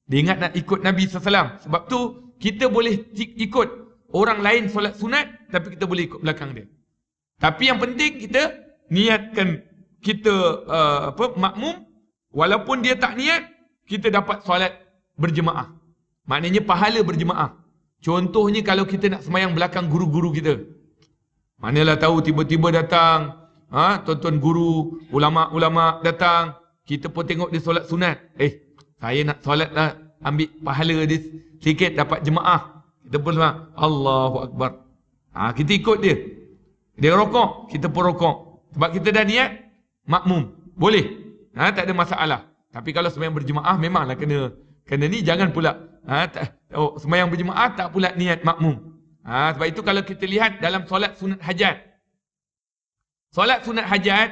S1: Dia ingat nak ikut Nabi SAW. Sebab tu kita boleh ikut orang lain solat sunat tapi kita boleh ikut belakang dia. Tapi yang penting kita niatkan kita uh, apa makmum walaupun dia tak niat kita dapat solat berjemaah. Maknanya pahala berjemaah. Contohnya kalau kita nak semayang belakang guru-guru kita. Manalah tahu tiba-tiba datang ha, tuan-tuan guru, ulama-ulama datang. Kita pun tengok dia solat sunat. Eh, saya nak solat lah, ambil pahala dia sikit dapat jemaah. Kita pun sama, Allahu Akbar. Ha, kita ikut dia. Dia rokok, kita pun rokok. Sebab kita dah niat, makmum. Boleh. Ha, tak ada masalah. Tapi kalau semayang berjemaah memanglah kena kena ni jangan pula. Ha, tak, oh, semayang berjemaah tak pula niat makmum. Ha, sebab itu kalau kita lihat dalam solat sunat hajat. Solat sunat hajat.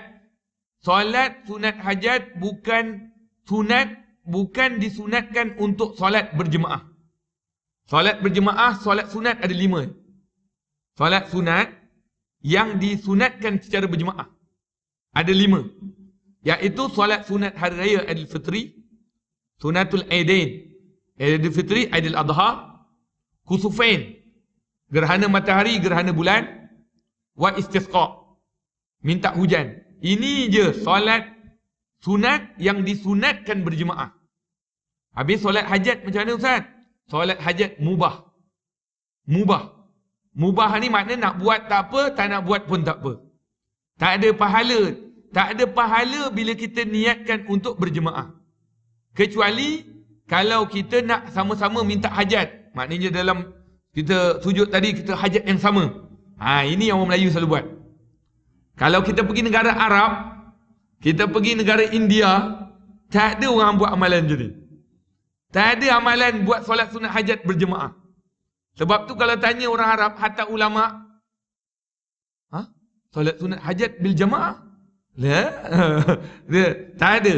S1: Solat sunat hajat bukan sunat bukan disunatkan untuk solat berjemaah. Solat berjemaah, solat sunat ada lima. Solat sunat yang disunatkan secara berjemaah. Ada lima. Iaitu solat sunat hari raya Adil Fitri. Sunatul Aidin. Adil Fitri, Adil Adha. Kusufain. Gerhana matahari, gerhana bulan. Wa istisqa. Minta hujan. Ini je solat sunat yang disunatkan berjemaah. Habis solat hajat macam mana Ustaz? Solat hajat mubah. Mubah. Mubah ni makna nak buat tak apa, tak nak buat pun tak apa. Tak ada pahala. Tak ada pahala bila kita niatkan untuk berjemaah. Kecuali kalau kita nak sama-sama minta hajat. Maknanya dalam kita sujud tadi kita hajat yang sama. Ha, ini yang orang Melayu selalu buat. Kalau kita pergi negara Arab, kita pergi negara India, tak ada orang buat amalan macam ni. Tak ada amalan buat solat sunat hajat berjemaah. Sebab tu kalau tanya orang Arab, hatta ulama, ha? Solat sunat hajat bil jemaah? Ya? Lah, dia, tak ada.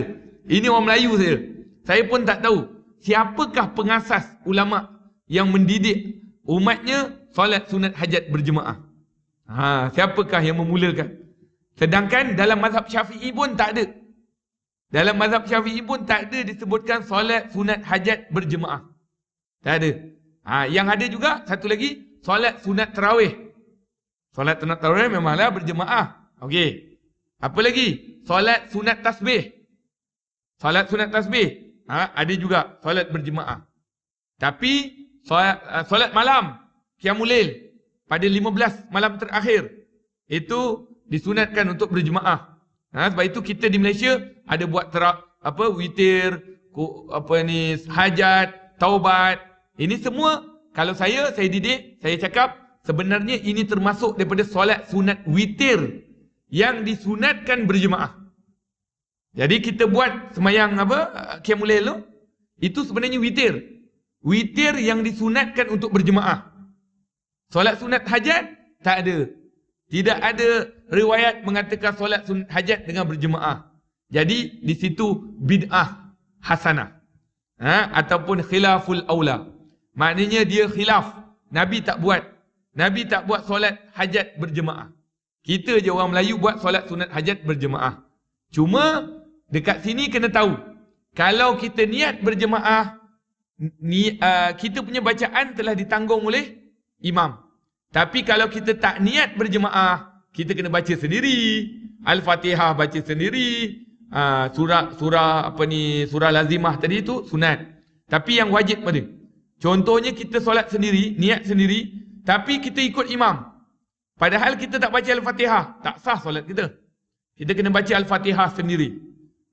S1: Ini orang Melayu saya. Saya pun tak tahu siapakah pengasas ulama yang mendidik umatnya solat sunat hajat berjemaah. Ha, siapakah yang memulakan? Sedangkan dalam mazhab syafi'i pun tak ada. Dalam mazhab syafi'i pun tak ada disebutkan solat sunat hajat berjemaah. Tak ada. Ha, yang ada juga satu lagi solat sunat terawih. Solat sunat terawih memanglah berjemaah. Okey. Apa lagi? Solat sunat tasbih. Solat sunat tasbih. Ha, ada juga solat berjemaah. Tapi solat, uh, eh, solat malam. Qiyamulil. Pada 15 malam terakhir. Itu disunatkan untuk berjemaah. Ha, sebab itu kita di Malaysia ada buat terap apa witir, ku, apa ni hajat, taubat. Ini semua kalau saya saya didik, saya cakap sebenarnya ini termasuk daripada solat sunat witir yang disunatkan berjemaah. Jadi kita buat semayang apa kiamulail tu itu sebenarnya witir. Witir yang disunatkan untuk berjemaah. Solat sunat hajat tak ada. Tidak ada riwayat mengatakan solat hajat dengan berjemaah. Jadi di situ bid'ah hasanah. Ha? Ataupun khilaful awla. Maknanya dia khilaf. Nabi tak buat. Nabi tak buat solat hajat berjemaah. Kita je orang Melayu buat solat sunat hajat berjemaah. Cuma dekat sini kena tahu. Kalau kita niat berjemaah, ni, uh, kita punya bacaan telah ditanggung oleh imam. Tapi kalau kita tak niat berjemaah, kita kena baca sendiri. Al-Fatihah baca sendiri. Ah, surah surah apa ni surah lazimah tadi tu sunat. Tapi yang wajib pada. Contohnya kita solat sendiri, niat sendiri, tapi kita ikut imam. Padahal kita tak baca Al-Fatihah, tak sah solat kita. Kita kena baca Al-Fatihah sendiri.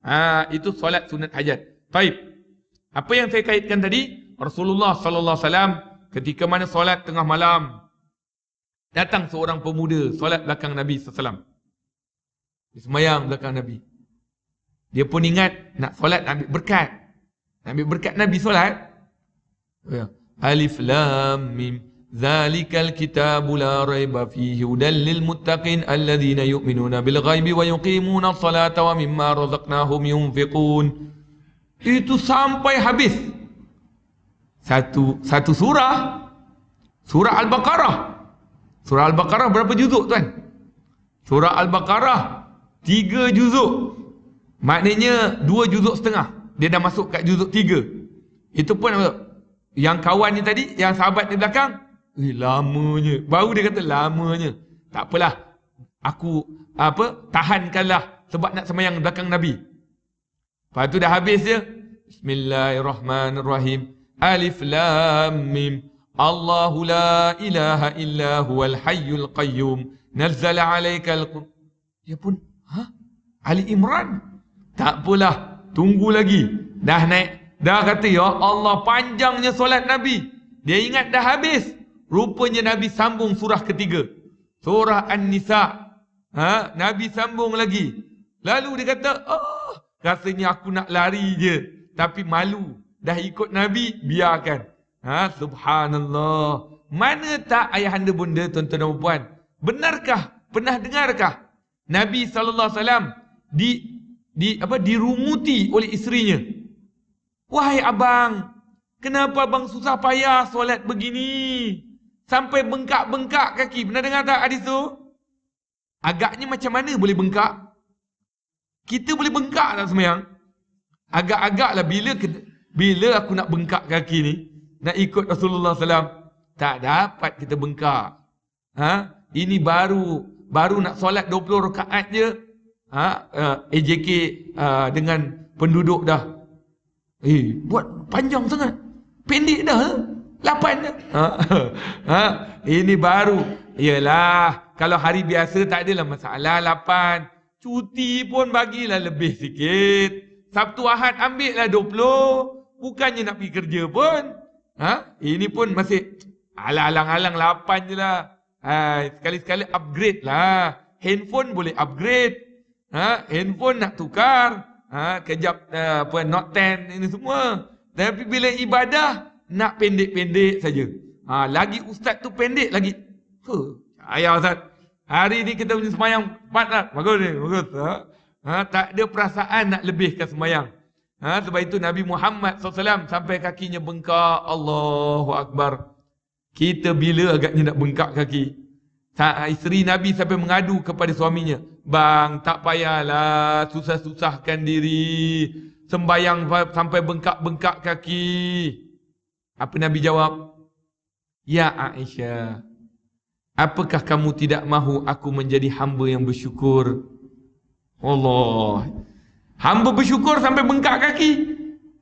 S1: Ha, itu solat sunat hajat. Baik. Apa yang saya kaitkan tadi? Rasulullah sallallahu alaihi wasallam ketika mana solat tengah malam, Datang seorang pemuda solat belakang Nabi SAW. Dia semayang belakang Nabi. Dia pun ingat nak solat nak ambil berkat. Nak ambil berkat Nabi solat. Ya. Alif lam mim. ذَلِكَ الْكِتَابُ لَا رَيْبَ فِيهِ yuminuna لِلْمُتَّقِينَ الَّذِينَ يُؤْمِنُونَ بِالْغَيْبِ وَيُقِيمُونَ الصَّلَاةَ وَمِمَّا رَزَقْنَاهُمْ يُنْفِقُونَ Itu sampai habis. Satu satu surah. Surah Al-Baqarah. Surah Al-Baqarah berapa juzuk tuan? Surah Al-Baqarah tiga juzuk. Maknanya dua juzuk setengah. Dia dah masuk kat juzuk tiga. Itu pun apa? Yang kawan ni tadi, yang sahabat ni belakang, eh lamanya. Baru dia kata lamanya. Tak apalah. Aku apa? Tahankanlah sebab nak semayang belakang Nabi. Lepas tu dah habis dia. Bismillahirrahmanirrahim. Alif lam mim. Allahu la ilaha إله إلا هو الحي القيوم نزل عليك القرآن Dia pun, ha? Ali Imran? Tak apalah, tunggu lagi. Dah naik, dah kata ya Allah panjangnya solat Nabi. Dia ingat dah habis. Rupanya Nabi sambung surah ketiga. Surah An-Nisa. Ha? Nabi sambung lagi. Lalu dia kata, oh, rasanya aku nak lari je. Tapi malu. Dah ikut Nabi, biarkan. Ha? Subhanallah. Mana tak ayahanda bunda tuan-tuan dan puan? Benarkah? Pernah dengarkah? Nabi SAW di, di, apa, dirumuti oleh isterinya. Wahai abang, kenapa abang susah payah solat begini? Sampai bengkak-bengkak kaki. Pernah dengar tak hadis tu? Agaknya macam mana boleh bengkak? Kita boleh bengkak tak semayang? Agak-agaklah bila bila aku nak bengkak kaki ni nak ikut Rasulullah SAW tak dapat kita bengkak ha? ini baru baru nak solat 20 rakaat je ha? uh, eh, AJK uh, ha, dengan penduduk dah eh buat panjang sangat pendek dah ha? lapan dah ha? ha? ini baru ialah kalau hari biasa tak adalah masalah lapan cuti pun bagilah lebih sikit Sabtu Ahad ambillah 20 bukannya nak pergi kerja pun Ha? Ini pun masih alang-alang lapan je lah. Ha, sekali-sekali upgrade lah. Handphone boleh upgrade. Ha? Handphone nak tukar. Ha? Kejap uh, apa, Note 10 ini semua. Tapi bila ibadah, nak pendek-pendek saja. Ha, lagi ustaz tu pendek lagi. Huh, ayah ustaz. Hari ni kita punya semayang empat tak? Lah. Bagus ni, bagus. Ha? ha? Tak ada perasaan nak lebihkan semayang. Ha, sebab itu Nabi Muhammad SAW sampai kakinya bengkak. Allahu Akbar. Kita bila agaknya nak bengkak kaki? Ha, isteri Nabi sampai mengadu kepada suaminya. Bang, tak payahlah susah-susahkan diri. Sembayang sampai bengkak-bengkak kaki. Apa Nabi jawab? Ya Aisyah, apakah kamu tidak mahu aku menjadi hamba yang bersyukur? Allah, Hamba bersyukur sampai bengkak kaki.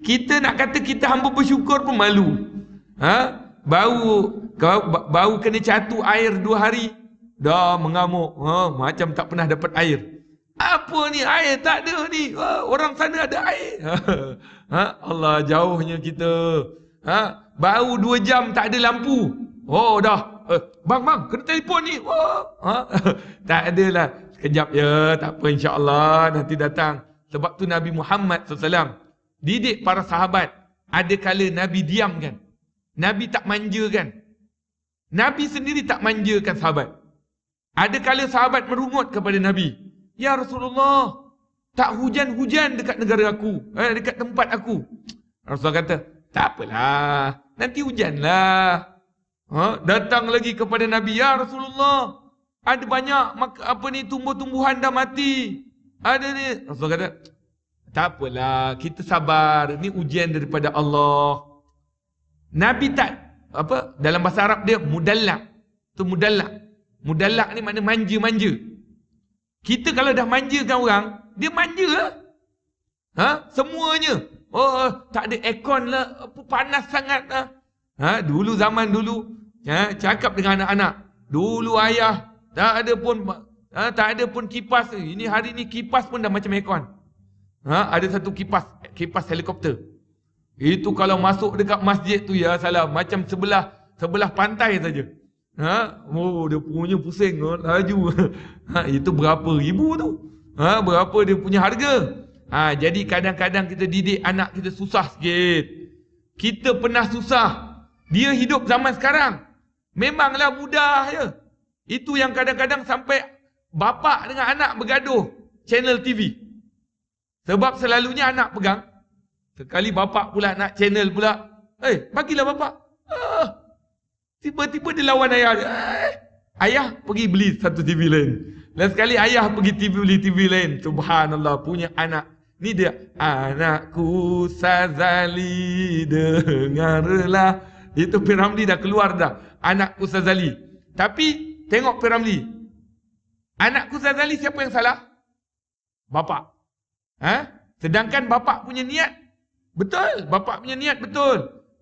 S1: Kita nak kata kita hamba bersyukur pun malu. Ha? Bau kau bau kena catu air dua hari. Dah mengamuk. Ha? Macam tak pernah dapat air. Apa ni air tak ada ni. Ha? Orang sana ada air. Ha? Allah jauhnya kita. Ha? Bau dua jam tak ada lampu. Oh dah. Eh, bang bang kena telefon ni. Oh. Ha? Ha? tak adalah. Sekejap ya. Tak apa insyaAllah. Nanti datang. Sebab tu Nabi Muhammad SAW didik para sahabat. Ada kala Nabi diam kan? Nabi tak manja kan? Nabi sendiri tak manjakan sahabat. Ada kala sahabat merungut kepada Nabi. Ya Rasulullah, tak hujan-hujan dekat negara aku. Eh, dekat tempat aku. Rasulullah kata, tak apalah. Nanti hujanlah. Ha? Datang lagi kepada Nabi. Ya Rasulullah, ada banyak apa ni tumbuh-tumbuhan dah mati. Ada ni Rasul kata tak apalah kita sabar ni ujian daripada Allah. Nabi tak apa dalam bahasa Arab dia mudallak. Tu mudallak. Mudallak ni makna manja-manja. Kita kalau dah manjakan orang, dia manja lah. Ha? Semuanya. Oh, tak ada aircon lah. Apa, panas sangat lah. Ha? Dulu zaman dulu. Ha? Cakap dengan anak-anak. Dulu ayah tak ada pun Ha, tak ada pun kipas. Ini hari ni kipas pun dah macam aircon. Ha, ada satu kipas, kipas helikopter. Itu kalau masuk dekat masjid tu ya salah macam sebelah sebelah pantai saja. Ha, oh dia punya pusing oh, laju. Ha, itu berapa ribu tu? Ha, berapa dia punya harga? Ha, jadi kadang-kadang kita didik anak kita susah sikit. Kita pernah susah. Dia hidup zaman sekarang. Memanglah mudah ya. Itu yang kadang-kadang sampai bapa dengan anak bergaduh channel TV. Sebab selalunya anak pegang. Sekali bapa pula nak channel pula. Eh, bagilah bapa. Ah. Tiba-tiba dia lawan ayah. Ah. Ayah pergi beli satu TV lain. Dan sekali ayah pergi TV beli TV lain. Subhanallah punya anak. Ni dia. Anakku Sazali dengarlah. Itu Piramli dah keluar dah. Anakku Sazali. Tapi tengok Piramli. Anakku Zazali siapa yang salah? bapa, Ha? Sedangkan bapa punya niat betul. bapa punya niat betul.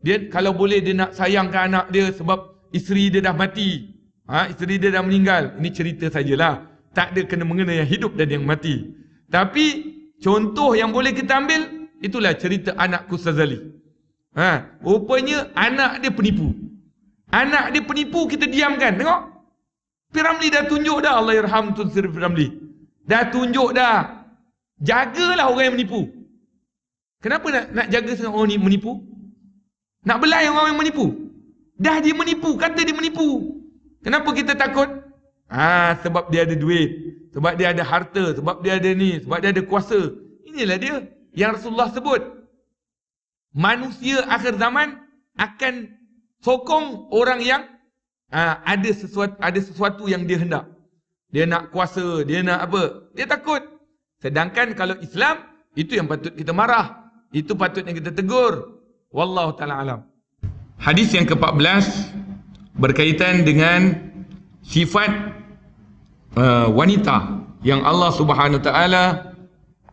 S1: Dia kalau boleh dia nak sayangkan anak dia sebab isteri dia dah mati. Ha? Isteri dia dah meninggal. Ini cerita sajalah. Tak ada kena mengena yang hidup dan yang mati. Tapi contoh yang boleh kita ambil itulah cerita anakku Zazali. Ha? Rupanya anak dia penipu. Anak dia penipu kita diamkan. Tengok. Piramli dah tunjuk dah Allah irham tu Piramli. Dah tunjuk dah. Jagalah orang yang menipu. Kenapa nak nak jaga sangat orang ni menipu? Nak belai orang yang menipu. Dah dia menipu, kata dia menipu. Kenapa kita takut? Ah, ha, sebab dia ada duit, sebab dia ada harta, sebab dia ada ni, sebab dia ada kuasa. Inilah dia yang Rasulullah sebut. Manusia akhir zaman akan sokong orang yang Ah, ada sesuatu ada sesuatu yang dia hendak. Dia nak kuasa, dia nak apa? Dia takut. Sedangkan kalau Islam itu yang patut kita marah, itu patut yang kita tegur. Wallahu taala alam. Hadis yang ke-14 berkaitan dengan sifat uh, wanita yang Allah Subhanahu taala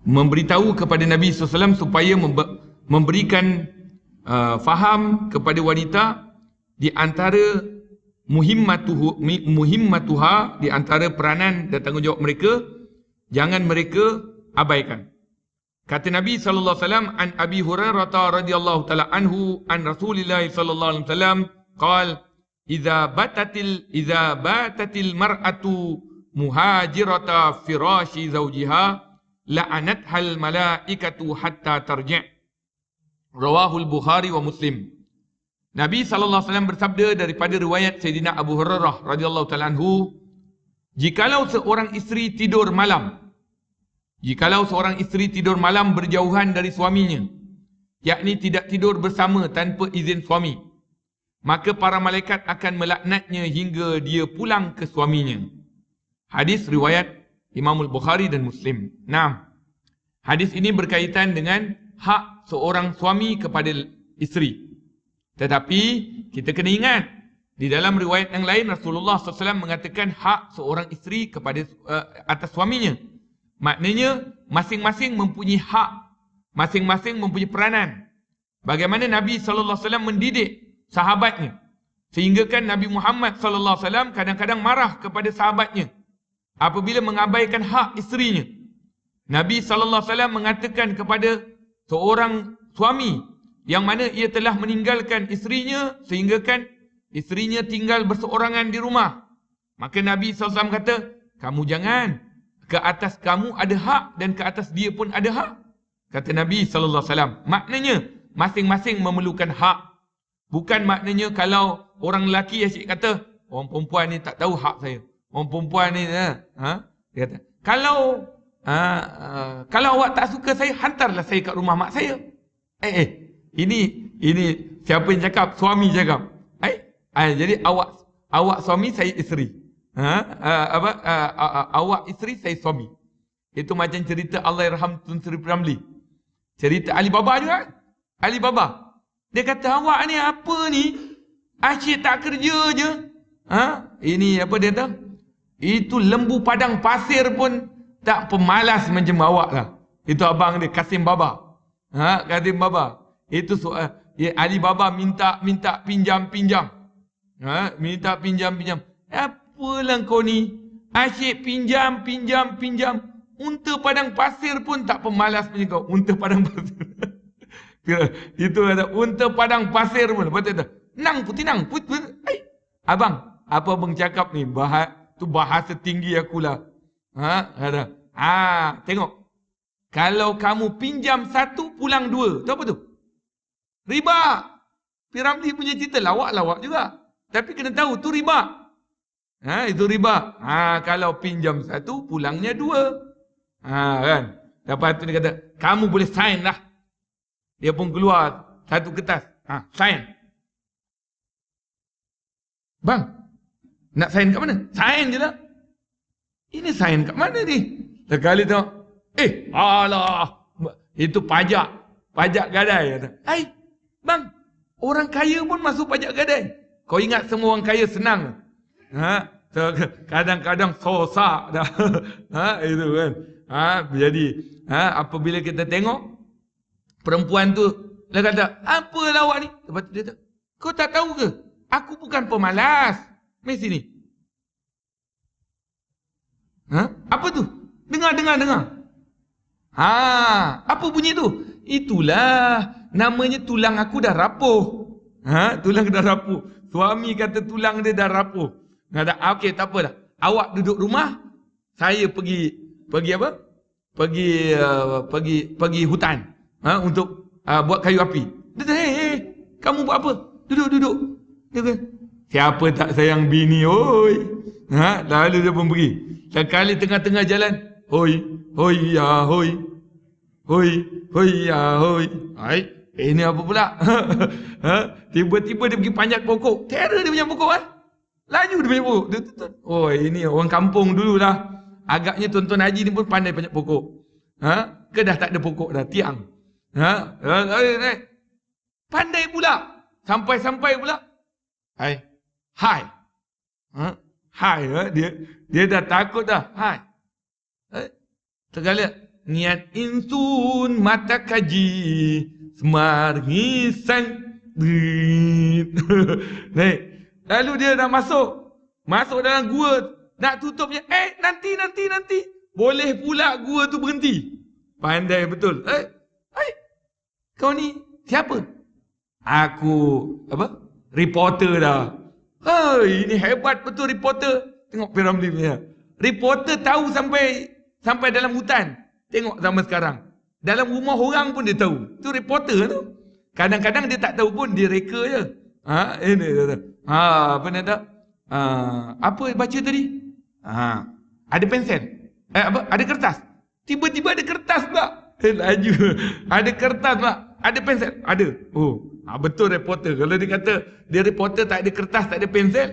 S1: memberitahu kepada Nabi SAW supaya memberikan uh, faham kepada wanita di antara muhimmatuh muhimmatuha di antara peranan dan tanggungjawab mereka jangan mereka abaikan kata nabi sallallahu alaihi wasallam an abi hurairah radhiyallahu taala anhu an rasulillah sallallahu alaihi wasallam qal idza batatil idza batatil mar'atu muhajirata firashi zawjiha la'anatha al malaikatu hatta tarji' rawahu bukhari wa muslim Nabi sallallahu alaihi wasallam bersabda daripada riwayat Sayyidina Abu Hurairah radhiyallahu taala anhu, "Jikalau seorang isteri tidur malam, jikalau seorang isteri tidur malam berjauhan dari suaminya, yakni tidak tidur bersama tanpa izin suami, maka para malaikat akan melaknatnya hingga dia pulang ke suaminya." Hadis riwayat Imam Al-Bukhari dan Muslim. Naam. Hadis ini berkaitan dengan hak seorang suami kepada isteri. Tetapi kita kena ingat di dalam riwayat yang lain Rasulullah SAW mengatakan hak seorang isteri kepada uh, atas suaminya. Maknanya masing-masing mempunyai hak, masing-masing mempunyai peranan. Bagaimana Nabi SAW mendidik sahabatnya sehingga kan Nabi Muhammad SAW kadang-kadang marah kepada sahabatnya apabila mengabaikan hak isterinya. Nabi SAW mengatakan kepada seorang suami yang mana ia telah meninggalkan isterinya sehinggakan isterinya tinggal berseorangan di rumah. Maka Nabi SAW kata, kamu jangan. Ke atas kamu ada hak dan ke atas dia pun ada hak. Kata Nabi SAW. Maknanya, masing-masing memerlukan hak. Bukan maknanya kalau orang lelaki asyik kata, orang perempuan ni tak tahu hak saya. Orang perempuan ni, eh, ha? dia kata, kalau ha, ha, kalau awak tak suka saya, hantarlah saya kat rumah mak saya. Eh, eh, ini ini siapa yang cakap? Suami cakap. Eh? eh jadi awak awak suami saya isteri. Ha? Uh, apa uh, uh, uh, awak isteri saya suami. Itu macam cerita Allahyarham Tun Sri Pramli. Cerita Ali Baba juga. Ali Baba. Dia kata awak ni apa ni? Asyik tak kerja je. Ha? Ini apa dia tahu? Itu lembu padang pasir pun tak pemalas macam awak lah. Itu abang dia Kasim Baba. Ha? Kasim Baba. Itu soal. Ya, Alibaba minta minta pinjam pinjam. Ha? Minta pinjam pinjam. Apalah kau ni? Asyik pinjam pinjam pinjam. Unta padang pasir pun tak pemalas punya kau. Unta padang pasir. itu ada. unta padang pasir pun. Betul tak? Nang putih nang putih. putih. Ay, abang, apa abang cakap ni? Bahat, tu bahasa tinggi akulah. Ha? Kata, ha, tengok. Kalau kamu pinjam satu, pulang dua. Tahu apa tu? Riba. Piramdi punya cerita lawak-lawak juga. Tapi kena tahu tu riba. Ha, itu riba. Ha, kalau pinjam satu, pulangnya dua. Ha, kan? Lepas tu dia kata, kamu boleh sign lah. Dia pun keluar satu kertas. Ha, sign. Bang, nak sign kat mana? Sign je lah. Ini sign kat mana ni? Sekali tengok, eh, alah. Itu pajak. Pajak gadai. Eh, Bang, orang kaya pun masuk pajak gadai. Kau ingat semua orang kaya senang? Ha? kadang-kadang sosak dah. Ha? Itu kan. Ha? Jadi, ha? apabila kita tengok, perempuan tu, dia kata, apa lawak ni? Lepas tu dia kata, kau tak tahu ke? Aku bukan pemalas. Mari sini. Ha? Apa tu? Dengar, dengar, dengar. Ha, apa bunyi tu? Itulah namanya tulang aku dah rapuh. Ha, tulang dah rapuh. Suami kata tulang dia dah rapuh. Kata, ah, okey, tak apalah. Awak duduk rumah, saya pergi pergi apa? Pergi uh, pergi pergi hutan. Ha, untuk uh, buat kayu api. Dia hey, hey, kamu buat apa? Duduk, duduk. Dia siapa tak sayang bini, oi. Ha, lalu dia pun pergi. Sekali tengah-tengah jalan, oi, oi, ya, oi. Hoi, hoi, ya, hoi. Baik. Eh ni apa pula? ha? Tiba-tiba dia pergi panjat pokok. Terror dia punya pokok eh. Laju dia punya pokok. Dia, oh ini orang kampung dululah. Agaknya tuan-tuan haji ni pun pandai panjat pokok. Ha? Ke dah tak ada pokok dah? Tiang. Ha? ha, ha, ha. Pandai pula. Sampai-sampai pula. Hai. Hai. Ha? Hai. Ha? Dia dia dah takut dah. Hai. Tergalak. Niat insun mata kaji. Ha? Semargi sang Nek Lalu dia dah masuk Masuk dalam gua Nak tutupnya Eh nanti nanti nanti Boleh pula gua tu berhenti Pandai betul Eh Eh Kau ni Siapa Aku Apa Reporter dah Hei, ini hebat betul reporter. Tengok piramidnya. Reporter tahu sampai sampai dalam hutan. Tengok zaman sekarang. Dalam rumah orang pun dia tahu. Tu reporter tu. Kadang-kadang dia tak tahu pun dia reka je. Ha, ini eh, dia Ha, apa nak tak? Ha, apa baca tadi? Ha, ada pensel. Eh, apa? Ada kertas. Tiba-tiba ada kertas pak. Eh, laju. ada kertas pak. Ada pensel. Ada. Oh, ha, betul reporter. Kalau dia kata dia reporter tak ada kertas, tak ada pensel.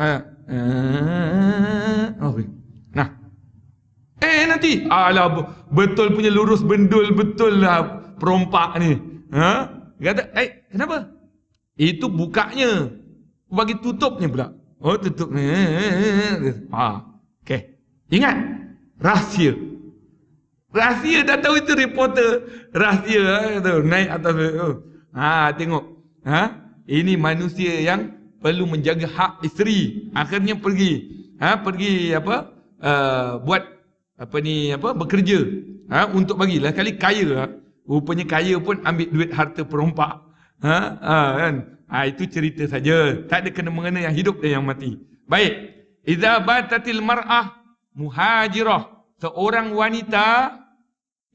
S1: Ha. Eh, eh, oh, okay. Eh nanti. Alah betul punya lurus bendul betul lah perompak ni. Ha? Kata, eh kenapa? Itu bukanya. Bagi tutupnya pula. Oh tutup ni. Eh, eh, eh, ha. Okay. Ingat. Rahsia. Rahsia dah tahu itu reporter. Rahsia. Kata, naik atas. Oh. Ha tengok. Ha? Ini manusia yang perlu menjaga hak isteri. Akhirnya pergi. Ha? Pergi apa? Uh, buat apa ni apa bekerja ha, untuk bagi lah kali kaya ha. rupanya kaya pun ambil duit harta perompak ha, ha kan ha, itu cerita saja tak ada kena mengena yang hidup dan yang mati baik idza batatil mar'ah muhajirah seorang wanita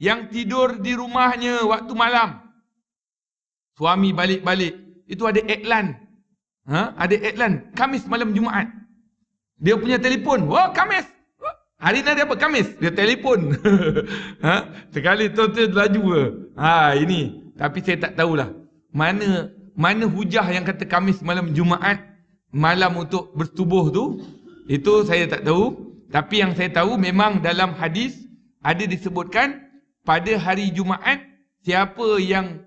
S1: yang tidur di rumahnya waktu malam suami balik-balik itu ada iklan ha ada iklan Kamis malam Jumaat dia punya telefon wah Kamis Hari ni dia apa? Kamis. Dia telefon. ha? Sekali tu tu laju ke? Ha, ini. Tapi saya tak tahulah. Mana mana hujah yang kata Kamis malam Jumaat malam untuk bertubuh tu itu saya tak tahu tapi yang saya tahu memang dalam hadis ada disebutkan pada hari Jumaat siapa yang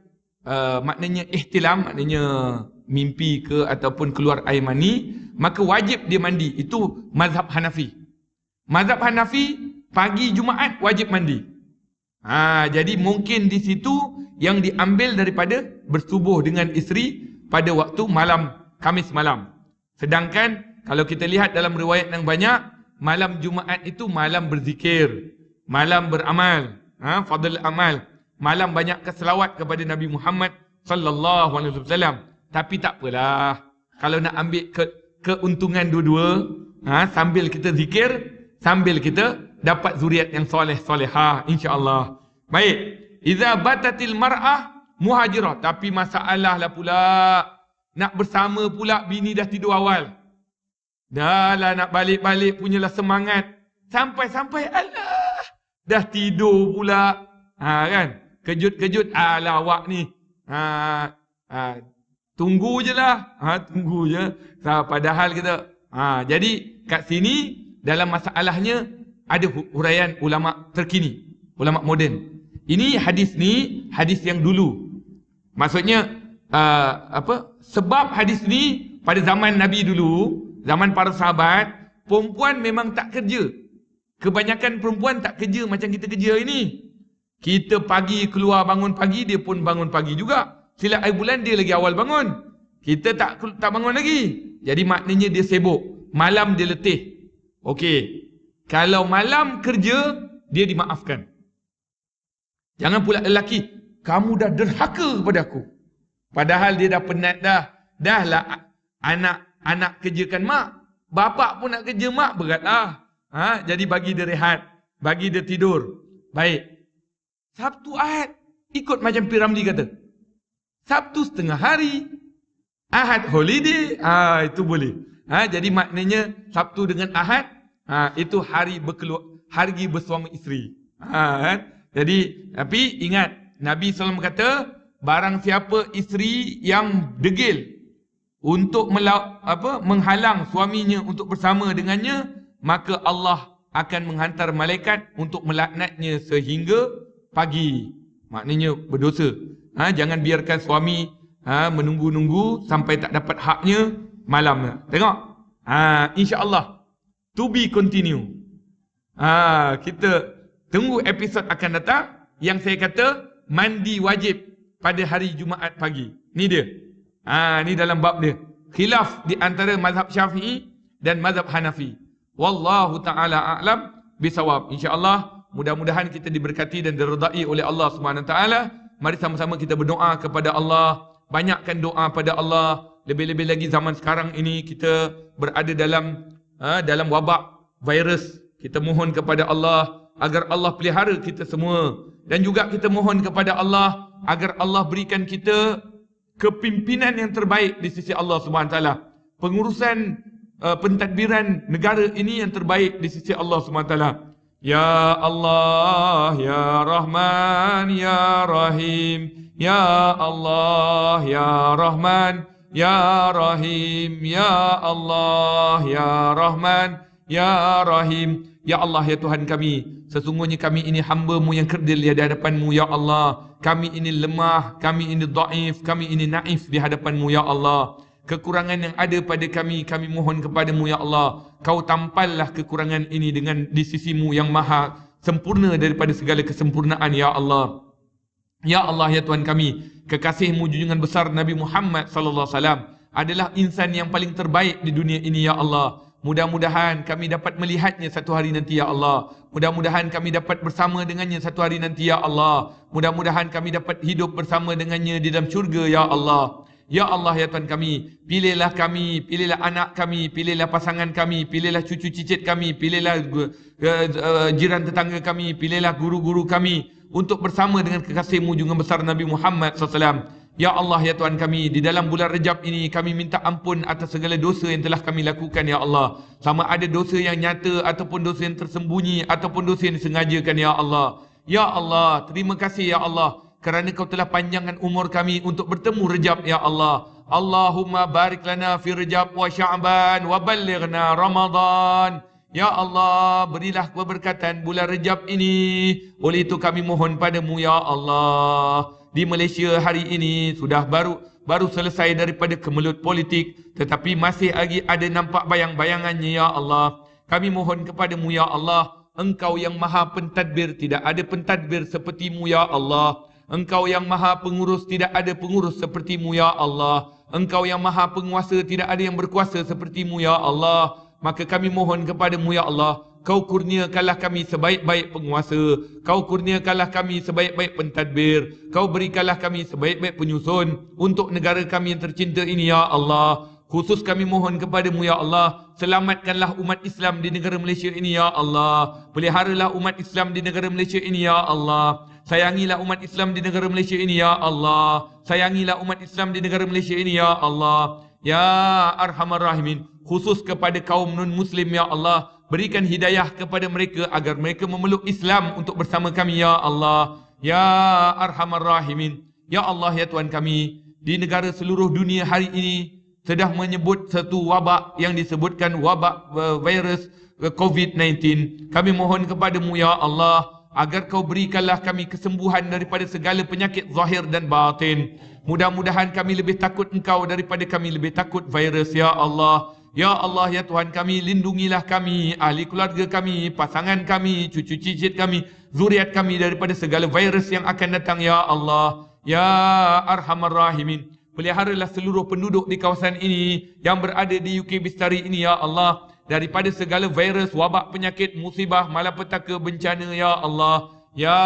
S1: uh, maknanya ihtilam maknanya mimpi ke ataupun keluar air mani maka wajib dia mandi itu mazhab Hanafi Mazhab Hanafi pagi Jumaat wajib mandi. Ha, jadi mungkin di situ yang diambil daripada bersubuh dengan isteri pada waktu malam Kamis malam. Sedangkan kalau kita lihat dalam riwayat yang banyak, malam Jumaat itu malam berzikir, malam beramal, ha, fadl amal, malam banyak keselawat kepada Nabi Muhammad sallallahu alaihi wasallam. Tapi tak apalah. Kalau nak ambil ke, keuntungan dua-dua, ha, sambil kita zikir, sambil kita dapat zuriat yang soleh solehah insyaallah baik Iza batatil mar'ah muhajirah tapi masalah lah pula nak bersama pula bini dah tidur awal dah lah nak balik-balik punyalah semangat sampai-sampai Allah dah tidur pula ha kan kejut-kejut ala awak ni ha, ha tunggu je lah ha tunggu je padahal kita ha jadi kat sini dalam masalahnya ada huraian ulama terkini, ulama moden. Ini hadis ni hadis yang dulu. Maksudnya uh, apa? Sebab hadis ni pada zaman Nabi dulu, zaman para sahabat, perempuan memang tak kerja. Kebanyakan perempuan tak kerja macam kita kerja hari ni. Kita pagi keluar bangun pagi dia pun bangun pagi juga. Sila air bulan dia lagi awal bangun. Kita tak tak bangun lagi. Jadi maknanya dia sibuk. Malam dia letih. Okey. Kalau malam kerja, dia dimaafkan. Jangan pula lelaki, kamu dah derhaka kepada aku. Padahal dia dah penat dah. Dahlah anak anak kerjakan mak. Bapak pun nak kerja mak beratlah. Ha, jadi bagi dia rehat, bagi dia tidur. Baik. Sabtu Ahad ikut macam Piramli kata. Sabtu setengah hari Ahad holiday, ah ha, itu boleh. Ha, jadi maknanya Sabtu dengan Ahad ha, itu hari berkeluar, hari bersuami isteri. Ha, kan? Jadi tapi ingat Nabi SAW kata barang siapa isteri yang degil untuk melau, apa, menghalang suaminya untuk bersama dengannya maka Allah akan menghantar malaikat untuk melaknatnya sehingga pagi. Maknanya berdosa. Ha, jangan biarkan suami ha, menunggu-nunggu sampai tak dapat haknya malam ni. Tengok. Ha, Allah, To be continue. Ha, kita tunggu episod akan datang. Yang saya kata, mandi wajib pada hari Jumaat pagi. Ni dia. Ha, ni dalam bab dia. Khilaf di antara mazhab syafi'i dan mazhab hanafi. Wallahu ta'ala a'lam bisawab. Allah, Mudah-mudahan kita diberkati dan diredai oleh Allah SWT. Mari sama-sama kita berdoa kepada Allah. Banyakkan doa pada Allah lebih-lebih lagi zaman sekarang ini kita berada dalam ha, dalam wabak virus kita mohon kepada Allah agar Allah pelihara kita semua dan juga kita mohon kepada Allah agar Allah berikan kita kepimpinan yang terbaik di sisi Allah SWT pengurusan uh, pentadbiran negara ini yang terbaik di sisi Allah SWT Ya Allah Ya Rahman Ya Rahim Ya Allah Ya Rahman Ya Rahim, Ya Allah, Ya Rahman, Ya Rahim, Ya Allah, Ya Tuhan kami. Sesungguhnya kami ini hamba-Mu yang kerdil di hadapan-Mu, Ya Allah. Kami ini lemah, kami ini daif, kami ini naif di hadapan-Mu, Ya Allah. Kekurangan yang ada pada kami, kami mohon kepada-Mu, Ya Allah. Kau tampallah kekurangan ini dengan di sisi-Mu yang maha sempurna daripada segala kesempurnaan, Ya Allah. Ya Allah, Ya Tuhan kami kekasihmu junjungan besar Nabi Muhammad sallallahu alaihi wasallam adalah insan yang paling terbaik di dunia ini ya Allah. Mudah-mudahan kami dapat melihatnya satu hari nanti ya Allah. Mudah-mudahan kami dapat bersama dengannya satu hari nanti ya Allah. Mudah-mudahan kami dapat hidup bersama dengannya di dalam syurga ya Allah. Ya Allah ya Tuhan kami, pilihlah kami, pilihlah anak kami, pilihlah pasangan kami, pilihlah cucu cicit kami, pilihlah uh, uh, jiran tetangga kami, pilihlah guru-guru kami untuk bersama dengan kekasihmu juga besar Nabi Muhammad SAW. Ya Allah ya Tuhan kami, di dalam bulan Rejab ini kami minta ampun atas segala dosa yang telah kami lakukan ya Allah. Sama ada dosa yang nyata ataupun dosa yang tersembunyi ataupun dosa yang disengajakan ya Allah. Ya Allah, terima kasih ya Allah kerana kau telah panjangkan umur kami untuk bertemu Rejab ya Allah. Allahumma barik lana fi Rejab wa Sya'ban wa ballighna Ramadan. Ya Allah, berilah keberkatan bulan Rejab ini. Oleh itu kami mohon padamu ya Allah. Di Malaysia hari ini sudah baru baru selesai daripada kemelut politik tetapi masih lagi ada nampak bayang-bayangannya ya Allah. Kami mohon kepadamu ya Allah, Engkau yang Maha Pentadbir tidak ada pentadbir sepertimu ya Allah. Engkau yang maha pengurus, tidak ada pengurus sepertimu, Ya Allah. Engkau yang maha penguasa, tidak ada yang berkuasa sepertimu, Ya Allah. Maka kami mohon kepadamu, Ya Allah, kau kurniakanlah kami sebaik-baik penguasa. Kau kurniakanlah kami sebaik-baik pentadbir. Kau berikanlah kami sebaik-baik penyusun untuk negara kami yang tercinta ini, Ya Allah. Khusus kami mohon kepadamu, Ya Allah, selamatkanlah umat Islam di negara Malaysia ini, Ya Allah. Peliharalah umat Islam di negara Malaysia ini, Ya Allah. Sayangilah umat Islam di negara Malaysia ini ya Allah. Sayangilah umat Islam di negara Malaysia ini ya Allah. Ya arhamar rahimin. Khusus kepada kaum non muslim ya Allah, berikan hidayah kepada mereka agar mereka memeluk Islam untuk bersama kami ya Allah. Ya arhamar rahimin. Ya Allah ya Tuhan kami, di negara seluruh dunia hari ini sedang menyebut satu wabak yang disebutkan wabak uh, virus eh, COVID-19. Kami mohon kepadamu ya Allah, agar kau berikanlah kami kesembuhan daripada segala penyakit zahir dan batin. Mudah-mudahan kami lebih takut engkau daripada kami lebih takut virus, Ya Allah. Ya Allah, Ya Tuhan kami, lindungilah kami, ahli keluarga kami, pasangan kami, cucu cicit kami, zuriat kami daripada segala virus yang akan datang, Ya Allah. Ya Arhamar Rahimin. Peliharalah seluruh penduduk di kawasan ini yang berada di UK Bistari ini, Ya Allah daripada segala virus, wabak, penyakit, musibah, malapetaka, bencana, Ya Allah. Ya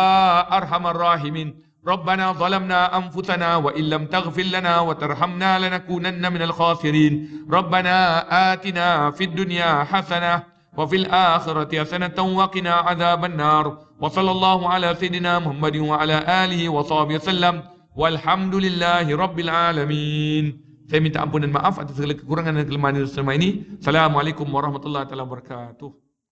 S1: Arhamar Rahimin. Rabbana zalamna anfusana wa illam taghfir lana wa tarhamna lanakunanna minal khasirin. Rabbana atina fid dunya hasanah wa fil akhirati hasanah wa qina adhaban nar. Wa sallallahu ala sayidina Muhammad wa ala alihi wa sahbihi sallam. Walhamdulillahi alamin. Saya minta ampun dan maaf atas segala kekurangan dan kelemahan selama ini. Assalamualaikum warahmatullahi wabarakatuh.